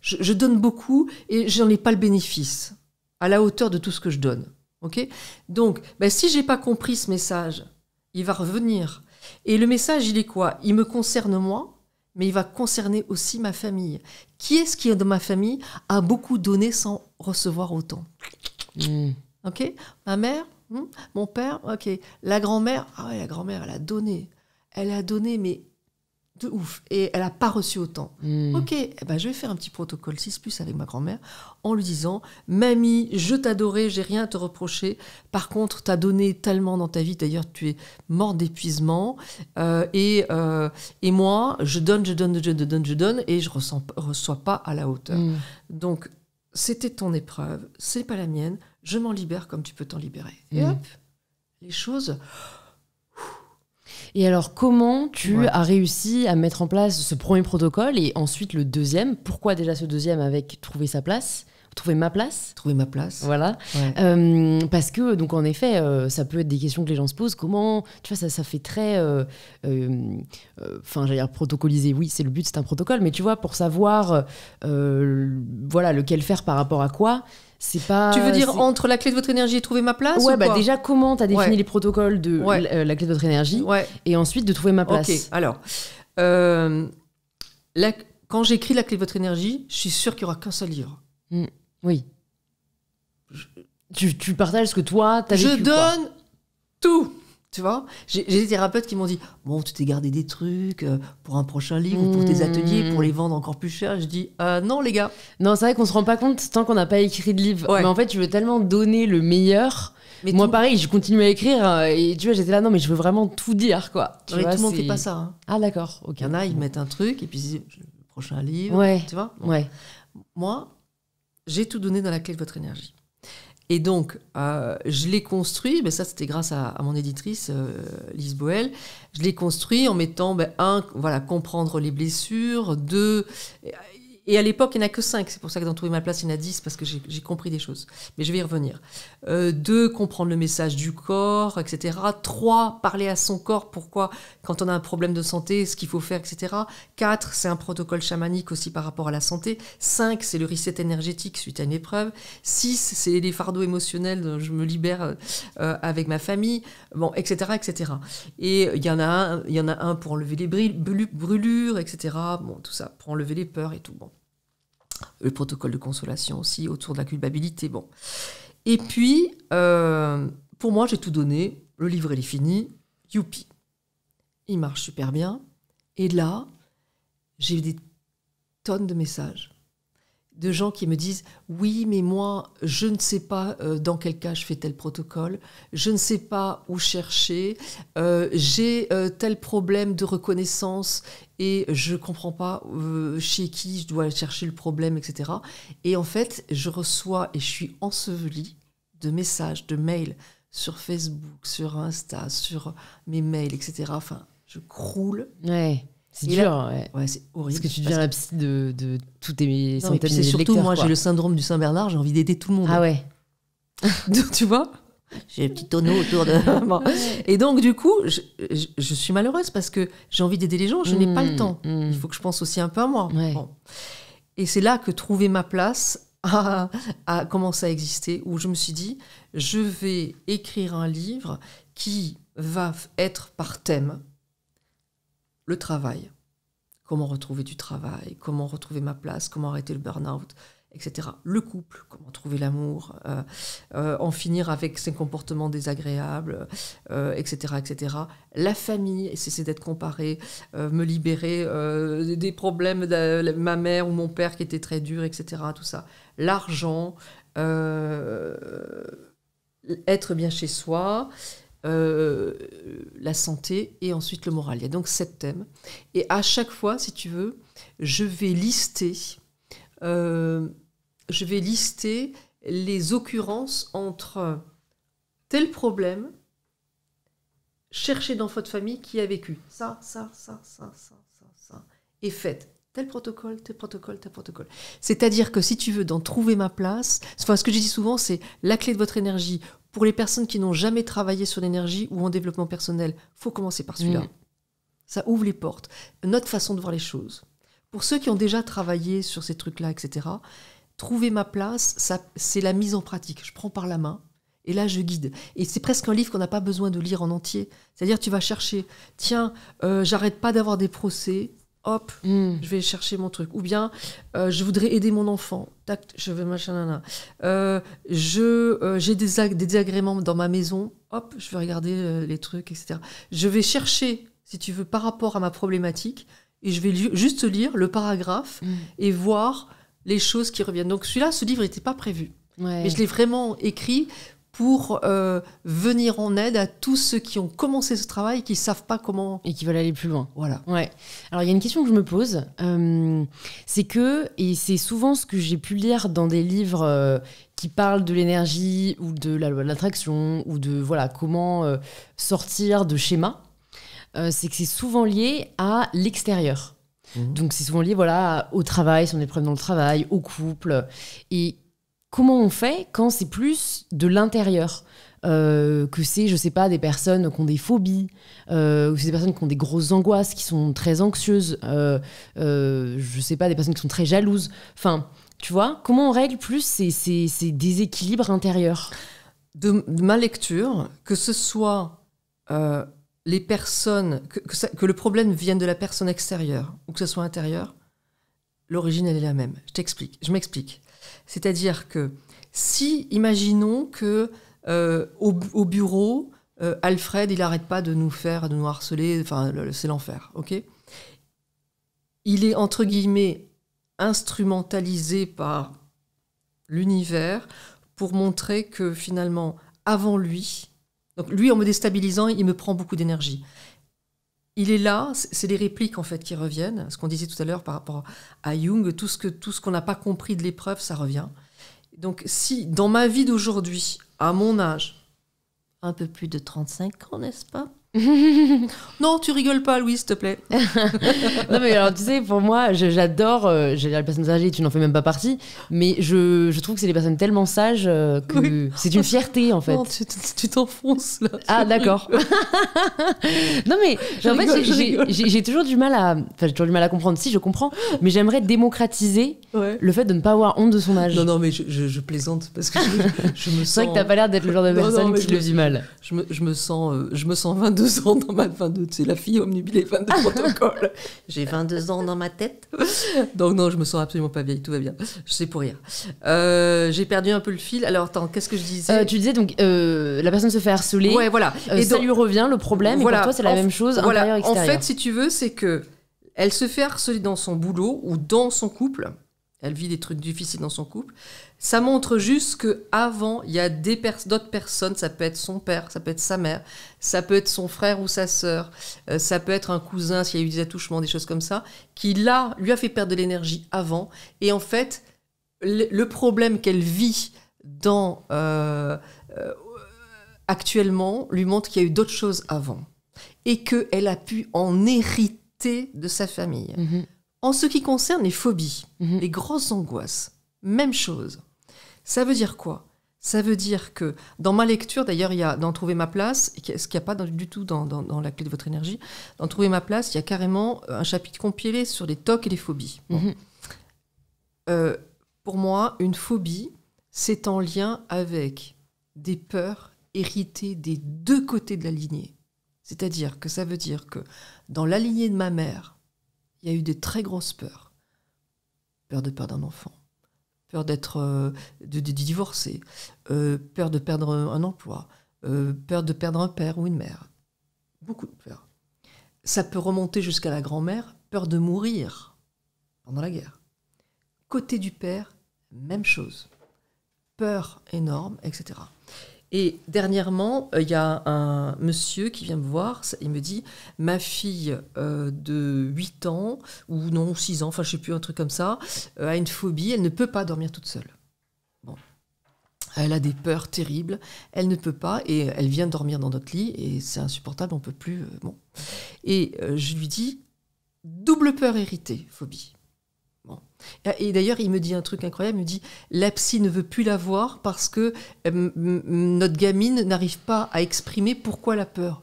Je, donne beaucoup et j'en ai pas le bénéfice à la hauteur de tout ce que je donne. Ok. Donc, ben, si j'ai pas compris ce message, il va revenir. Et le message, il est quoi Il me concerne moi, mais il va concerner aussi ma famille. Qui est-ce qui dans ma famille a beaucoup donné sans recevoir autant hmm. Ok. Ma mère, Hum? Mon père, ok. La grand-mère, ah ouais, la grand-mère, elle a donné. Elle a donné, mais de ouf. Et elle n'a pas reçu autant. Hmm. Ok, eh ben, je vais faire un petit protocole 6 plus avec ma grand-mère en lui disant Mamie, je t'adorais, j'ai rien à te reprocher. Par contre, tu as donné tellement dans ta vie, d'ailleurs, tu es mort d'épuisement. Euh, et, euh, et moi, je donne, je donne, je donne, je donne, et je ne reçois pas à la hauteur. Hmm. Donc, c'était ton épreuve, c'est pas la mienne je m'en libère comme tu peux t'en libérer. Et mm. hop, les choses. Et alors, comment tu as réussi à mettre en place ce premier protocole et ensuite le deuxième Pourquoi déjà ce deuxième avec trouver sa place Trouver ma place Trouver ma place. Voilà. Euh, parce que, donc, en effet, euh, ça peut être des questions que les gens se posent. Comment, tu vois, ça, ça fait très. Euh, enfin, j'allais dire protocoliser. Oui, c'est le but, c'est un protocole. Mais tu vois, pour savoir, voilà, lequel faire par rapport à quoi, tu veux dire entre la clé de votre énergie et trouver ma place Ouais, bah déjà, comment tu as défini les protocoles de euh, la, clé de votre énergie ouais. et ensuite de trouver ma place Ok, alors. Euh, quand j'écris la clé de votre énergie, je suis sûre qu'il n'y aura qu'un seul livre. Hmm. oui. Tu, partages ce que toi, tu as Je donne tout. Tu vois J'ai des thérapeutes qui m'ont dit Bon, tu t'es gardé des trucs euh, pour un prochain livre ou pour tes ateliers, pour hmm. les vendre encore plus cher. Je dis euh, Non, les gars. Non, c'est vrai qu'on se rend pas compte tant qu'on n'a pas écrit de livre. Mais en fait, tu veux tellement donner le meilleur. Moi, pareil, je continue à écrire euh, et tu vois, j'étais là Non, mais je veux vraiment tout dire, quoi. Tu vois, tout le pas ça. Hein. Ah, d'accord. Il y en a, ils mettent un truc et puis prochain livre. Ouais. Tu vois Moi, j'ai tout donné dans la clé de votre énergie. Et donc, euh, je l'ai construit, mais ben ça c'était grâce à, mon éditrice, euh, Lise Boel, je l'ai construit en mettant, ben, un, voilà, comprendre les blessures, deux, et à l'époque, il n'y en a que 5. C'est pour ça que dans Trouver ma place, il y en a 10 parce que j'ai compris des choses. Mais je vais y revenir. 2. Euh, comprendre le message du corps, etc. 3. Parler à son corps. Pourquoi, quand on a un problème de santé, ce qu'il faut faire, etc. 4. C'est un protocole chamanique aussi par rapport à la santé. 5. C'est le reset énergétique suite à une épreuve. 6. C'est les fardeaux émotionnels dont je me libère euh, avec ma famille. Bon, etc. etc. Et il y, en a il y en a un pour enlever les brûlures, etc. Bon, tout ça, pour enlever les peurs et tout. Bon le protocole de consolation aussi autour de la culpabilité. Bon. Et puis, euh, pour moi, j'ai tout donné, le livre, il est fini, youpi. Il marche super bien. Et là, j'ai eu des tonnes de messages de gens qui me disent oui mais moi je ne sais pas euh, dans quel cas je fais tel protocole, je ne sais pas où chercher, euh, j'ai euh, tel problème de reconnaissance et je ne comprends pas chez qui je dois chercher le problème, etc. Et en fait je reçois et je suis ensevelie de messages, de mails sur Facebook, sur Insta, sur mes mails, etc. Enfin je croule. Ouais c'est dur, ouais. ouais c'est horrible. Parce que tu deviens la psy de, de, tous tes non, surtout, moi, j'ai le syndrome du Saint-Bernard, j'ai envie d'aider tout le monde. Ah ouais. *laughs* tu vois J'ai un petit tonneau autour de... *laughs* moi. Et donc, du coup, je, suis malheureuse parce que j'ai envie d'aider les gens, je n'ai pas le mmh, temps. Mmh. Il faut que je pense aussi un peu à moi. Et c'est là que trouver ma place *laughs* a commencé à exister, où je me suis dit, je vais écrire un livre qui va être par thème le travail. Comment retrouver du travail, comment retrouver ma place, comment arrêter le burn-out, etc. Le couple, comment trouver l'amour, euh, euh, en finir avec ses comportements désagréables, etc., euh, etc. La famille, cesser d'être comparé, me libérer des problèmes de ma mère ou mon père qui étaient très durs, etc. Tout ça. L'argent, être bien chez soi, euh, la santé et ensuite le moral. Il y a donc sept thèmes. Et à chaque fois, si tu veux, je vais lister, euh, je vais lister les occurrences entre tel problème, chercher dans votre famille qui a vécu ça, ça, ça, ça, ça, ça, ça, et faites tel protocole, tel protocole, tel protocole. C'est-à-dire que si tu veux d'en trouver ma place, enfin, ce que je dis souvent, c'est la clé de votre énergie pour les personnes qui n'ont jamais travaillé sur l'énergie ou en développement personnel, faut commencer par celui-là. Mm. Ça ouvre les portes. Notre façon de voir les choses. Pour ceux qui ont déjà travaillé sur ces trucs-là, etc., trouver ma place, ça, c'est la mise en pratique. Je prends par la main, et là, je guide. Et c'est presque un livre qu'on n'a pas besoin de lire en entier. C'est-à-dire, tu vas chercher, tiens, euh, j'arrête pas d'avoir des procès, hop, hmm. je vais chercher mon truc. Ou bien, euh, je voudrais aider mon enfant. Tac, je veux machin, euh, je, euh, j'ai des, désagréments dans ma maison. Hop, je vais regarder les trucs, etc. Je vais chercher, si tu veux, par rapport à ma problématique, et je vais juste lire le paragraphe hmm. et voir les choses qui reviennent. Donc celui-là, ce livre n'était pas prévu. Ouais. Mais je l'ai vraiment écrit pour euh, venir en aide à tous ceux qui ont commencé ce travail et qui ne savent pas comment. Et qui veulent aller plus loin. Voilà. Ouais. Alors, il y a une question que je me pose. Euh, c'est que, et c'est souvent ce que j'ai pu lire dans des livres euh, qui parlent de l'énergie ou de la loi de l'attraction ou de voilà comment sortir de schémas, c'est que c'est souvent lié à l'extérieur. Mmh. Donc c'est souvent lié voilà, au travail, si on est prêt dans le travail, au couple. Et Comment on fait quand c'est plus de l'intérieur euh, que c'est, je sais pas, des personnes qui ont des phobies, euh, ou c'est des personnes qui ont des grosses angoisses, qui sont très anxieuses, euh, euh, je sais pas, des personnes qui sont très jalouses. Enfin, tu vois, comment on règle plus ces, déséquilibres intérieurs de, ma lecture, que ce soit les personnes, que, que le problème vienne de la personne extérieure ou que ce soit intérieur, l'origine, elle est la même. Je t'explique, je m'explique. C'est-à-dire que si, imaginons que euh, au, bureau, euh, Alfred, il n'arrête pas de nous faire, de nous harceler, enfin, c'est l'enfer, Il est, entre guillemets, instrumentalisé par l'univers pour montrer que finalement, avant lui, donc lui, en me déstabilisant, il me prend beaucoup d'énergie il est là, c'est les répliques en fait qui reviennent, ce qu'on disait tout à l'heure par rapport à Jung, tout ce que tout ce qu'on n'a pas compris de l'épreuve, ça revient. Donc si dans ma vie d'aujourd'hui, à mon âge, un peu plus de 35 ans, n'est-ce pas *laughs* non, tu rigoles pas, Louis, s'il te plaît. *laughs* non, mais alors, tu sais, pour moi, j'adore. Euh, J'allais dire les personnes âgées, tu n'en fais même pas partie. Mais je, je trouve que c'est des personnes tellement sages euh, que c'est une fierté, en fait. Non, tu t'enfonces, là. Ah, d'accord. *laughs* non, mais en fait, j'ai toujours du mal à. Enfin, j'ai toujours du mal à comprendre. Si, je comprends. Mais j'aimerais démocratiser le fait de ne pas avoir honte de son âge. Non, non, mais je, plaisante parce que je, me sens. C'est vrai que t'as pas l'air d'être le genre de personne qui le vit mal. Je me, je me sens, euh, je me sens 22 ans dans ma 22, c'est la fille omnibilée fan protocole. J'ai 22 ans dans ma tête. *laughs* Donc non, je me sens absolument pas vieille, tout va bien. Je sais pour rire euh, J'ai perdu un peu le fil. Alors attends, qu'est-ce que je disais euh, Tu disais donc euh, la personne se fait harceler. Ouais, voilà. et ça lui revient le problème. et pour toi, c'est la même chose intérieur extérieur. En fait, si tu veux, c'est que elle se fait harceler dans son boulot ou dans son couple elle vit des trucs difficiles dans son couple. Ça montre juste que avant, il y a d'autres personnes. Ça peut être son père, ça peut être sa mère, ça peut être son frère ou sa sœur, euh, ça peut être un cousin s'il y a eu des attouchements, des choses comme ça, qui là lui a fait perdre de l'énergie avant. Et en fait, le, problème qu'elle vit dans euh, euh, actuellement lui montre qu'il y a eu d'autres choses avant et que elle a pu en hériter de sa famille. Mm-hmm. En ce qui concerne les phobies, mhm. les grosses angoisses, même chose. Ça veut dire quoi ça veut dire que dans ma lecture, d'ailleurs, il y a d'en trouver ma place, ce qu'il n'y a pas du tout dans, la clé de votre énergie, d'en trouver ma place, il y a carrément euh, un chapitre compilé sur les tocs et les phobies. Mhm. Euh, pour moi, une phobie, c'est en lien avec des peurs héritées des deux côtés de la lignée. C'est-à-dire que ça veut dire que dans la lignée de ma mère, il y a eu des très grosses peurs. Peur de perdre un enfant, peur d'être euh, de, divorcer, euh, peur de perdre un emploi, euh, peur de perdre un père ou une mère. Beaucoup de peurs. Ça peut remonter jusqu'à la grand-mère, peur de mourir pendant la guerre. Côté du père, même chose. Peur énorme, etc. Et dernièrement, euh, il y a un monsieur qui vient me voir, il me dit, ma fille euh, de 8 ans, ou non, 6 ans, enfin je sais plus, un truc comme ça, euh, a une phobie, elle ne peut pas dormir toute seule. Bon. Elle a des peurs terribles, elle ne peut pas, et elle vient dormir dans notre lit, et c'est insupportable, on ne peut plus. bon. Et je lui dis, double peur héritée, phobie. Et d'ailleurs, il me dit un truc incroyable, il me dit, la psy ne veut plus la voir parce que euh, notre gamine n'arrive pas à exprimer pourquoi la peur.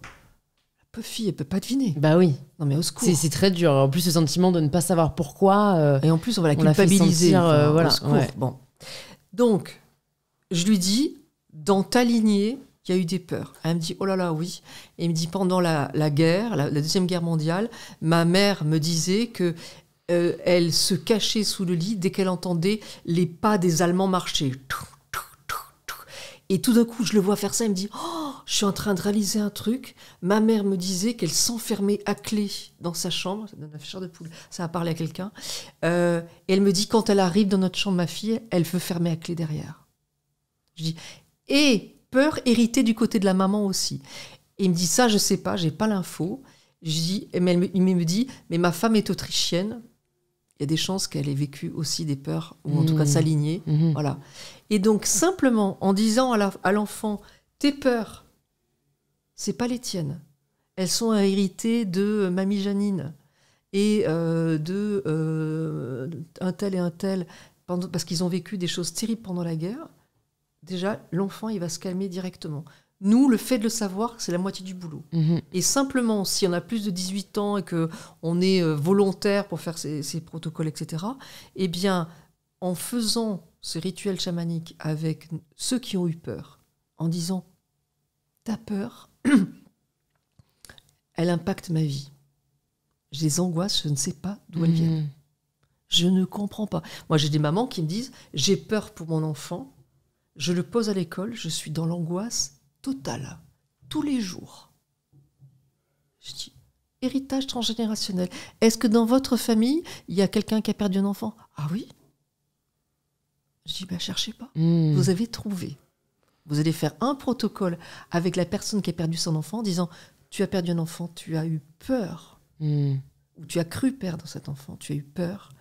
La fille, elle peut pas deviner. Bah oui. Non mais au secours. C'est très dur. En plus, le sentiment de ne pas savoir pourquoi. Euh, Et en plus, on va la culpabiliser. Euh, voilà. Bon. Donc, je lui dis, dans ta lignée, il y a eu des peurs. Elle me dit, oh là là, oui. Et il me dit, pendant la, guerre, la, Deuxième Guerre mondiale, ma mère me disait que euh, elle se cachait sous le lit dès qu'elle entendait les pas des Allemands marcher. Et tout d'un coup, je le vois faire ça, il me dit Oh, je suis en train de réaliser un truc. Ma mère me disait qu'elle s'enfermait à clé dans sa chambre, de poule, ça a parlé à quelqu'un. Euh, et elle me dit Quand elle arrive dans notre chambre, ma fille, elle veut fermer à clé derrière. Je dis Et peur héritée du côté de la maman aussi. il me dit Ça, je sais pas, j'ai pas l'info. Je dis, mais il me dit, mais ma femme est autrichienne, il y a des chances qu'elle ait vécu aussi des peurs, ou en tout cas mmh. s'aligner. Mmh. Voilà. Et donc, simplement, en disant à l'enfant, tes peurs, c'est pas les tiennes. Elles sont héritées de euh, mamie Janine et euh, de euh, un tel et un tel, parce qu'ils ont vécu des choses terribles pendant la guerre. Déjà, l'enfant, il va se calmer directement. Nous, le fait de le savoir, c'est la moitié du boulot. Mhm. Et simplement, si on a plus de 18 ans et que on est euh, volontaire pour faire ces, protocoles, etc., eh bien, en faisant ce rituel chamanique avec ceux qui ont eu peur, en disant Ta peur, *clears throat* elle impacte ma vie. J'ai des angoisses, je ne sais pas d'où elles viennent. Mhm. Je ne comprends pas. Moi, j'ai des mamans qui me disent J'ai peur pour mon enfant, je le pose à l'école, je suis dans l'angoisse total tous les jours. Je dis, héritage transgénérationnel. Est-ce que dans votre famille, il y a quelqu'un qui a perdu un enfant Ah oui. Je dis, ben cherchez pas. Hmm. Vous avez trouvé. Vous allez faire un protocole avec la personne qui a perdu son enfant disant, tu as perdu un enfant, tu as eu peur. Hmm. Ou tu as cru perdre cet enfant, tu as eu peur.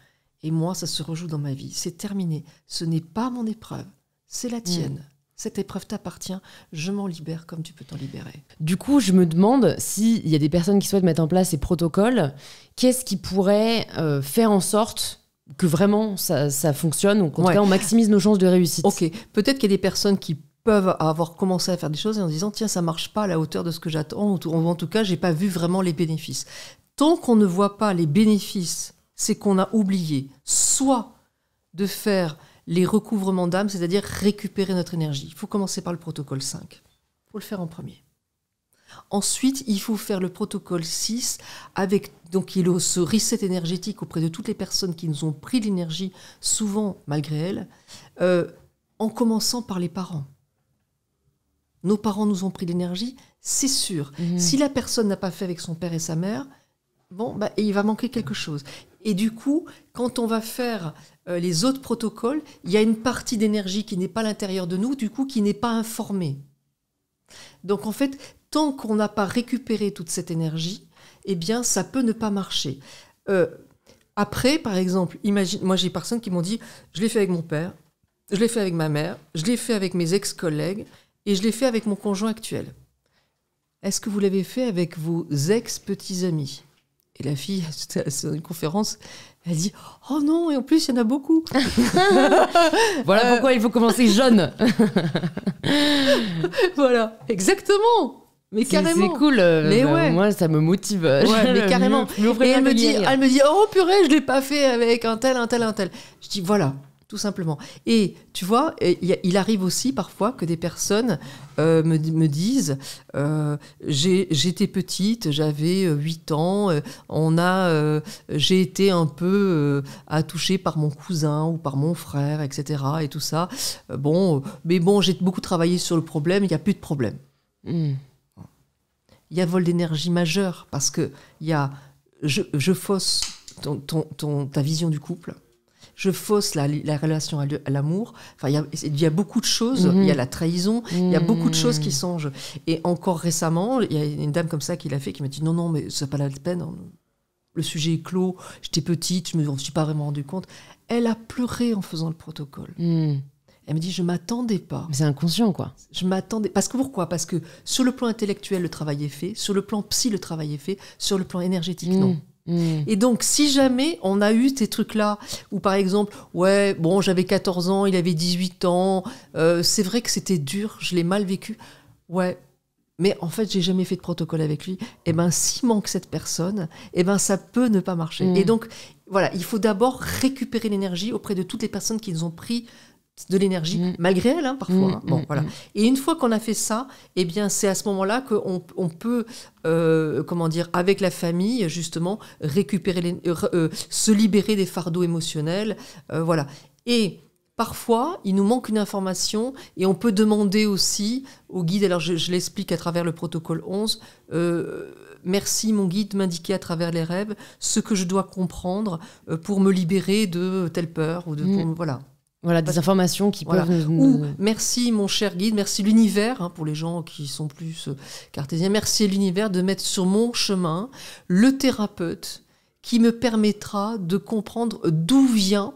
Et moi, ça se rejoue dans ma vie. C'est terminé. Ce n'est pas mon épreuve, c'est la hmm. tienne cette épreuve t'appartient, je m'en libère comme tu peux t'en libérer. Du coup, je me demande s'il y a des personnes qui souhaitent mettre en place ces protocoles, qu'est-ce qui pourrait euh, faire en sorte que vraiment ça, fonctionne, ou qu'en tout cas on maximise nos chances de réussite Ok, peut-être qu'il y a des personnes qui peuvent avoir commencé à faire des choses et en disant tiens ça marche pas à la hauteur de ce que j'attends ou en tout cas j'ai pas vu vraiment les bénéfices tant qu'on ne voit pas les bénéfices c'est qu'on a oublié soit de faire les recouvrements d'âme, c'est-à-dire récupérer notre énergie. Il faut commencer par le protocole 5. Il faut le faire en premier. Ensuite, il faut faire le protocole 6 avec donc il ce reset énergétique auprès de toutes les personnes qui nous ont pris de l'énergie, souvent malgré elles, euh, en commençant par les parents. Nos parents nous ont pris de l'énergie, c'est sûr. Mmh. Si la personne n'a pas fait avec son père et sa mère, bon, bah, il va manquer quelque chose. Et du coup, quand on va faire euh, les autres protocoles, il y a une partie d'énergie qui n'est pas à l'intérieur de nous, du coup, qui n'est pas informée. Donc en fait, tant qu'on n'a pas récupéré toute cette énergie, eh bien, ça peut ne pas marcher. Euh, après, par exemple, imagine, moi j'ai personnes qui m'ont dit, je l'ai fait avec mon père, je l'ai fait avec ma mère, je l'ai fait avec mes ex-collègues et je l'ai fait avec mon conjoint actuel. Est-ce que vous l'avez fait avec vos ex-petits amis et la fille, à une conférence, elle dit Oh non, et en plus, il y en a beaucoup. *laughs* voilà euh. pourquoi il faut commencer jeune. *laughs* voilà, exactement. Mais carrément. C'est cool. Euh, mais bah, ouais. Moi, ça me motive. Ouais, *laughs* mais carrément. et elle me, dit, elle me dit Oh purée, je ne l'ai pas fait avec un tel, un tel, un tel. Je dis Voilà, tout simplement. Et tu vois, il arrive aussi parfois que des personnes euh, me, me, disent euh, J'étais petite, j'avais 8 euh, ans, on a, j'ai été un peu attouchée par mon cousin ou par mon frère, etc. Et tout ça. Bon, mais bon, j'ai beaucoup travaillé sur le problème, il n'y a plus de problème. Hmm. Il y a vol d'énergie majeur parce que il y a, je, je fausse ton, ta vision du couple je fausse la, relation à l'amour. il y, a beaucoup de choses. Mhm. Il y a la trahison. Il y a beaucoup de mhm. choses qui sont. Et encore récemment, il y a une dame comme ça qui l'a fait, qui m'a dit non, non, mais ça pas la peine. Hein. Le sujet est clos. J'étais petite, je ne me suis pas vraiment rendu compte. Elle a pleuré en faisant le protocole. Hmm. Elle me dit, je m'attendais pas. mais C'est inconscient, quoi. Je m'attendais. Parce que pourquoi Parce que sur le plan intellectuel, le travail est fait. Sur le plan psy, le travail est fait. Sur le plan énergétique, hmm. non. Mm. Et donc, si jamais on a eu ces trucs-là, ou par exemple, ouais, bon, j'avais 14 ans, il avait 18 ans, euh, c'est vrai que c'était dur, je l'ai mal vécu. Ouais, mais en fait, j'ai jamais fait de protocole avec lui. Et eh ben, s'il manque cette personne, et eh ben, ça peut ne pas marcher. Mm. Et donc, voilà, il faut d'abord récupérer l'énergie auprès de toutes les personnes qui nous ont pris de l'énergie, mm. malgré elle, hein, parfois. Mm, hein. mm, voilà. Et une fois qu'on a fait ça, eh bien, c'est à ce moment-là qu'on on peut, euh, comment dire, avec la famille, justement, récupérer, euh, euh, se libérer des fardeaux émotionnels, voilà. Et Parfois, il nous manque une information et on peut demander aussi au guide, alors je, l'explique à travers le protocole 11, merci mon guide m'indiquer à travers les rêves ce que je dois comprendre pour me libérer de telle peur ou de... voilà. Voilà, des informations qui peuvent. Ou merci mon cher guide, merci l'univers, hein, pour les gens qui sont plus euh, cartésiens, merci l'univers de mettre sur mon chemin le thérapeute qui me permettra de comprendre d'où vient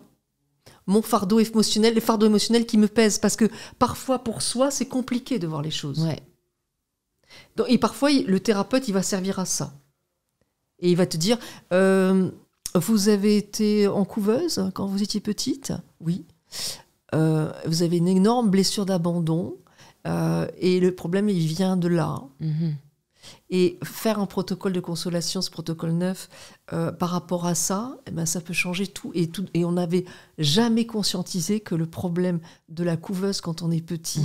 mon fardeau émotionnel, le fardeau émotionnel qui me pèse. Parce que parfois, pour soi, c'est compliqué de voir les choses. et parfois, le thérapeute, il va servir à ça. Et il va te dire euh, Vous avez été en couveuse quand vous étiez petite Oui. Euh, vous avez une énorme blessure d'abandon euh, et le problème, il vient de là. Mhm. Et faire un protocole de consolation, ce protocole neuf, euh, par rapport à ça, eh ben, ça peut changer tout. Et, tout, et on n'avait jamais conscientisé que le problème de la couveuse quand on est petit,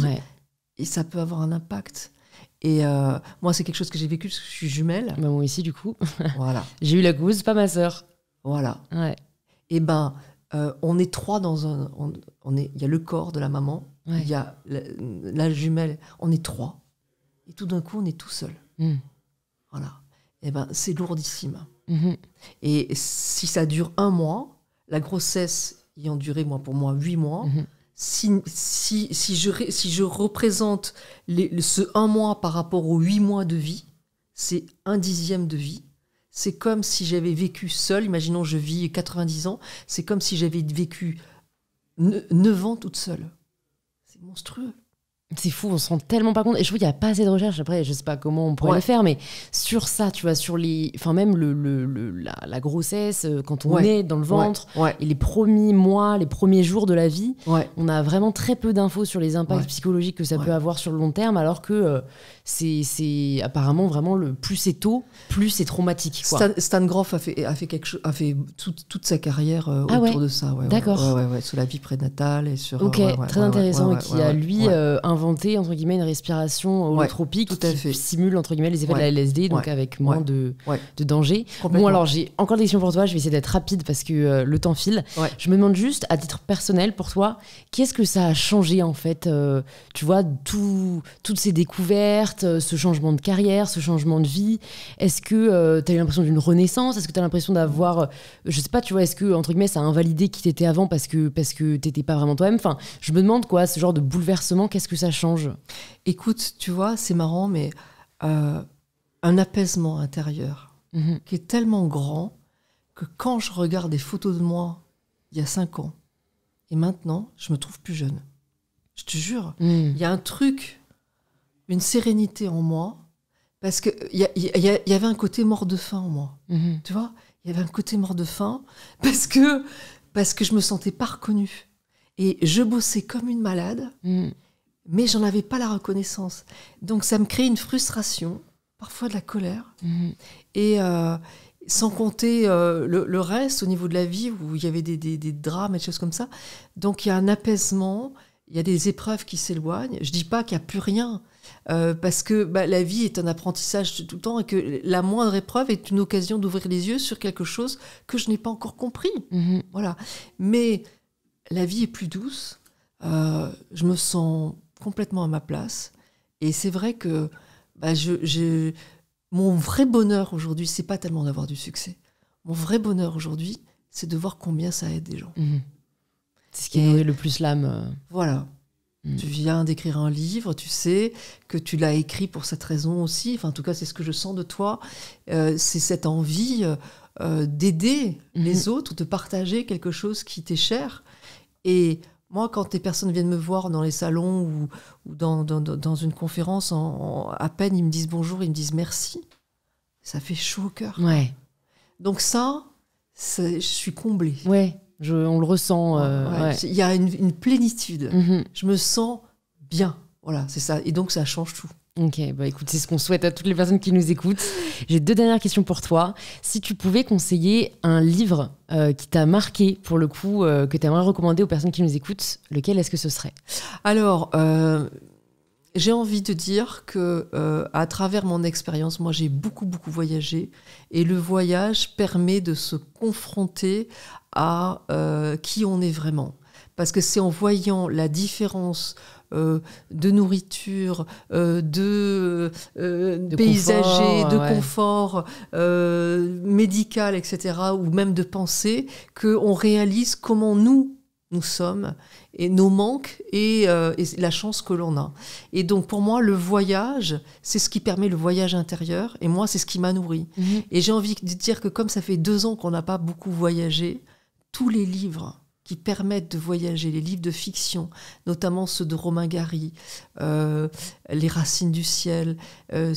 et ça peut avoir un impact. Et moi, c'est quelque chose que j'ai vécu parce que je suis jumelle. Bah, moi aussi ici, du coup. Voilà. *laughs* j'ai eu la couveuse, pas ma sœur. Voilà. Ouais. Et eh ben, euh, on est trois dans un. On, est, il y a le corps de la maman, il y a la, jumelle, on est trois. Et tout d'un coup, on est tout seul. Hmm. Voilà. Et eh ben, c'est lourdissime. Mhm. Et si ça dure un mois, la grossesse ayant duré, moi, pour moi, huit mois, mhm. si, si, si, je, si je représente ce un mois par rapport aux huit mois de vie, c'est un dixième de vie. C'est comme si j'avais vécu seule, imaginons je vis 90 ans, c'est comme si j'avais vécu 9 ans toute seule. C'est monstrueux. C'est fou, on se rend tellement pas compte. Et je trouve qu'il n'y a pas assez de recherches. Après, je sais pas comment on pourrait le faire, mais sur ça, tu vois, sur les. Enfin, même le, la, grossesse, euh, quand on est dans le ventre, et les premiers mois, les premiers jours de la vie, on a vraiment très peu d'infos sur les impacts psychologiques que ça peut avoir sur le long terme, alors que euh, c'est apparemment vraiment le plus c'est tôt, plus c'est traumatique. Stan, Groff a fait, a fait, quelque chose, a fait toute sa carrière euh, ah autour de ça. D'accord. sur la vie prénatale et sur. Ok, très intéressant. qui a, lui, un inventé entre guillemets une respiration holotropique qui simule entre guillemets les effets de la LSD, donc avec moins de, de danger. Bon alors j'ai encore des questions pour toi, je vais essayer d'être rapide parce que euh, le temps file. Je me demande juste à titre personnel pour toi, qu'est-ce que ça a changé en fait euh, Tu vois tout, toutes ces découvertes, euh, ce changement de carrière, ce changement de vie. Est-ce que tu as eu l'impression d'une renaissance Est-ce que tu as l'impression d'avoir, je sais pas, tu vois, est-ce que entre guillemets ça a invalidé qui t'étais avant parce que parce que t'étais pas vraiment toi-même Enfin, je me demande quoi, ce genre de bouleversement, qu'est-ce que ça change Écoute, tu vois, c'est marrant, mais euh, un apaisement intérieur mm-hmm. qui est tellement grand que quand je regarde des photos de moi il y a cinq ans et maintenant, je me trouve plus jeune. Je te jure, mm. il y a un truc, une sérénité en moi, parce que y, y, avait un côté mort de faim en moi. Mm-hmm. Tu vois Il y avait un côté mort de faim parce que, parce que je me sentais pas reconnue. Et je bossais comme une malade. Mm mais j'en avais pas la reconnaissance. Donc ça me crée une frustration, parfois de la colère, mhm. et euh, sans compter euh, le, reste au niveau de la vie où il y avait des, des, drames et des choses comme ça. Donc il y a un apaisement, il y a des épreuves qui s'éloignent. Je dis pas qu'il n'y a plus rien. Euh, parce que bah, la vie est un apprentissage tout le temps et que la moindre épreuve est une occasion d'ouvrir les yeux sur quelque chose que je n'ai pas encore compris. Mhm. Voilà. Mais la vie est plus douce. je me sens complètement à ma place. Et c'est vrai que bah, je, mon vrai bonheur aujourd'hui, c'est pas tellement d'avoir du succès. Mon vrai bonheur aujourd'hui, c'est de voir combien ça aide des gens. Mhm. C'est ce qui nourrit le plus l'âme. Euh. Voilà. Mhm. Tu viens d'écrire un livre, tu sais que tu l'as écrit pour cette raison aussi. en tout cas, c'est ce que je sens de toi. Euh, c'est cette envie euh, d'aider mhm. les autres, de partager quelque chose qui t'est cher. Et moi, quand des personnes viennent me voir dans les salons ou, dans, une conférence, à peine ils me disent bonjour, ils me disent merci, ça fait chaud au cœur. Ouais. Donc ça, je suis comblée. Ouais, on le ressent. Euh, Il y a une, plénitude. Mhm. Je me sens bien. Voilà, c'est ça. Et donc ça change tout. Ok, bah écoute, c'est ce qu'on souhaite à toutes les personnes qui nous écoutent. J'ai deux dernières questions pour toi. Si tu pouvais conseiller un livre euh, qui t'a marqué, pour le coup, euh, que tu aimerais recommander aux personnes qui nous écoutent, lequel est-ce que ce serait Alors, euh, j'ai envie de dire que, à travers mon expérience, moi j'ai beaucoup, beaucoup voyagé. Et le voyage permet de se confronter à qui on est vraiment. Parce que c'est en voyant la différence euh, de nourriture, euh, de, paysager, euh, de confort médical, etc., ou même de pensée, qu'on réalise comment nous, nous sommes et nos manques et, la chance que l'on a. Et donc pour moi, le voyage, c'est ce qui permet le voyage intérieur et moi, c'est ce qui m'a nourri. Mhm. Et j'ai envie de dire que comme ça fait deux ans qu'on n'a pas beaucoup voyagé, tous les livres qui permettent de voyager, les livres de fiction, notamment ceux de Romain Gary, euh, Les Racines du Ciel, euh,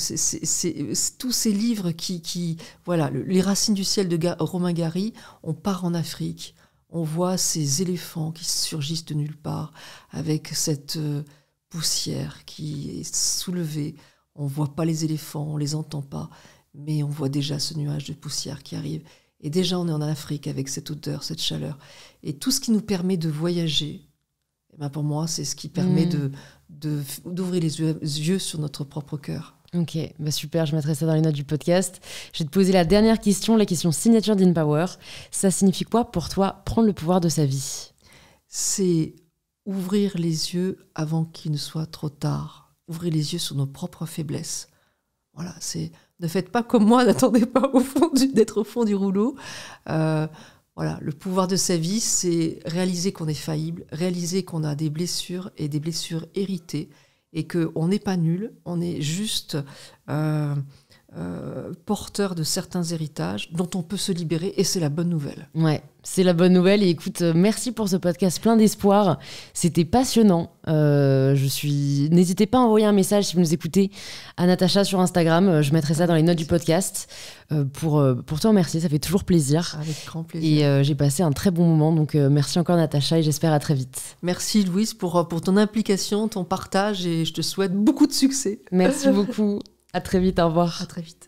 tous ces livres qui... voilà, Les Racines du Ciel de Romain Gary, on part en Afrique, on voit ces éléphants qui surgissent de nulle part, avec cette euh, poussière qui est soulevée, on ne voit pas les éléphants, on ne les entend pas, mais on voit déjà ce nuage de poussière qui arrive. Et déjà, on est en Afrique avec cette odeur, cette chaleur. Et tout ce qui nous permet de voyager, eh ben pour moi, c'est ce qui permet mm. de d'ouvrir les yeux, sur notre propre cœur. Ok, bah super, je mettrai ça dans les notes du podcast. Je vais te poser la dernière question, la question signature d'InPower. Ça signifie quoi pour toi prendre le pouvoir de sa vie C'est ouvrir les yeux avant qu'il ne soit trop tard. Ouvrir les yeux sur nos propres faiblesses. Voilà, c'est ne faites pas comme moi, *laughs* n'attendez pas d'être au fond du rouleau. Euh, voilà, le pouvoir de sa vie, c'est réaliser qu'on est faillible, réaliser qu'on a des blessures et des blessures héritées et qu'on n'est pas nul, on est juste euh, euh, porteur de certains héritages dont on peut se libérer et c'est la bonne nouvelle. Ouais, c'est la bonne nouvelle. Et écoute, euh, merci pour ce podcast plein d'espoir. C'était passionnant. Euh, je suis. N'hésitez pas à envoyer un message si vous nous écoutez à Natacha sur Instagram. Je mettrai ça dans les notes du podcast pour, pour te Ça fait toujours plaisir. Avec grand plaisir. Et j'ai passé un très bon moment. Donc merci encore Natacha et j'espère à très vite. Merci Louise pour, pour ton implication, ton partage et je te souhaite beaucoup de succès. Merci *laughs* beaucoup. À très vite, au revoir. À très vite.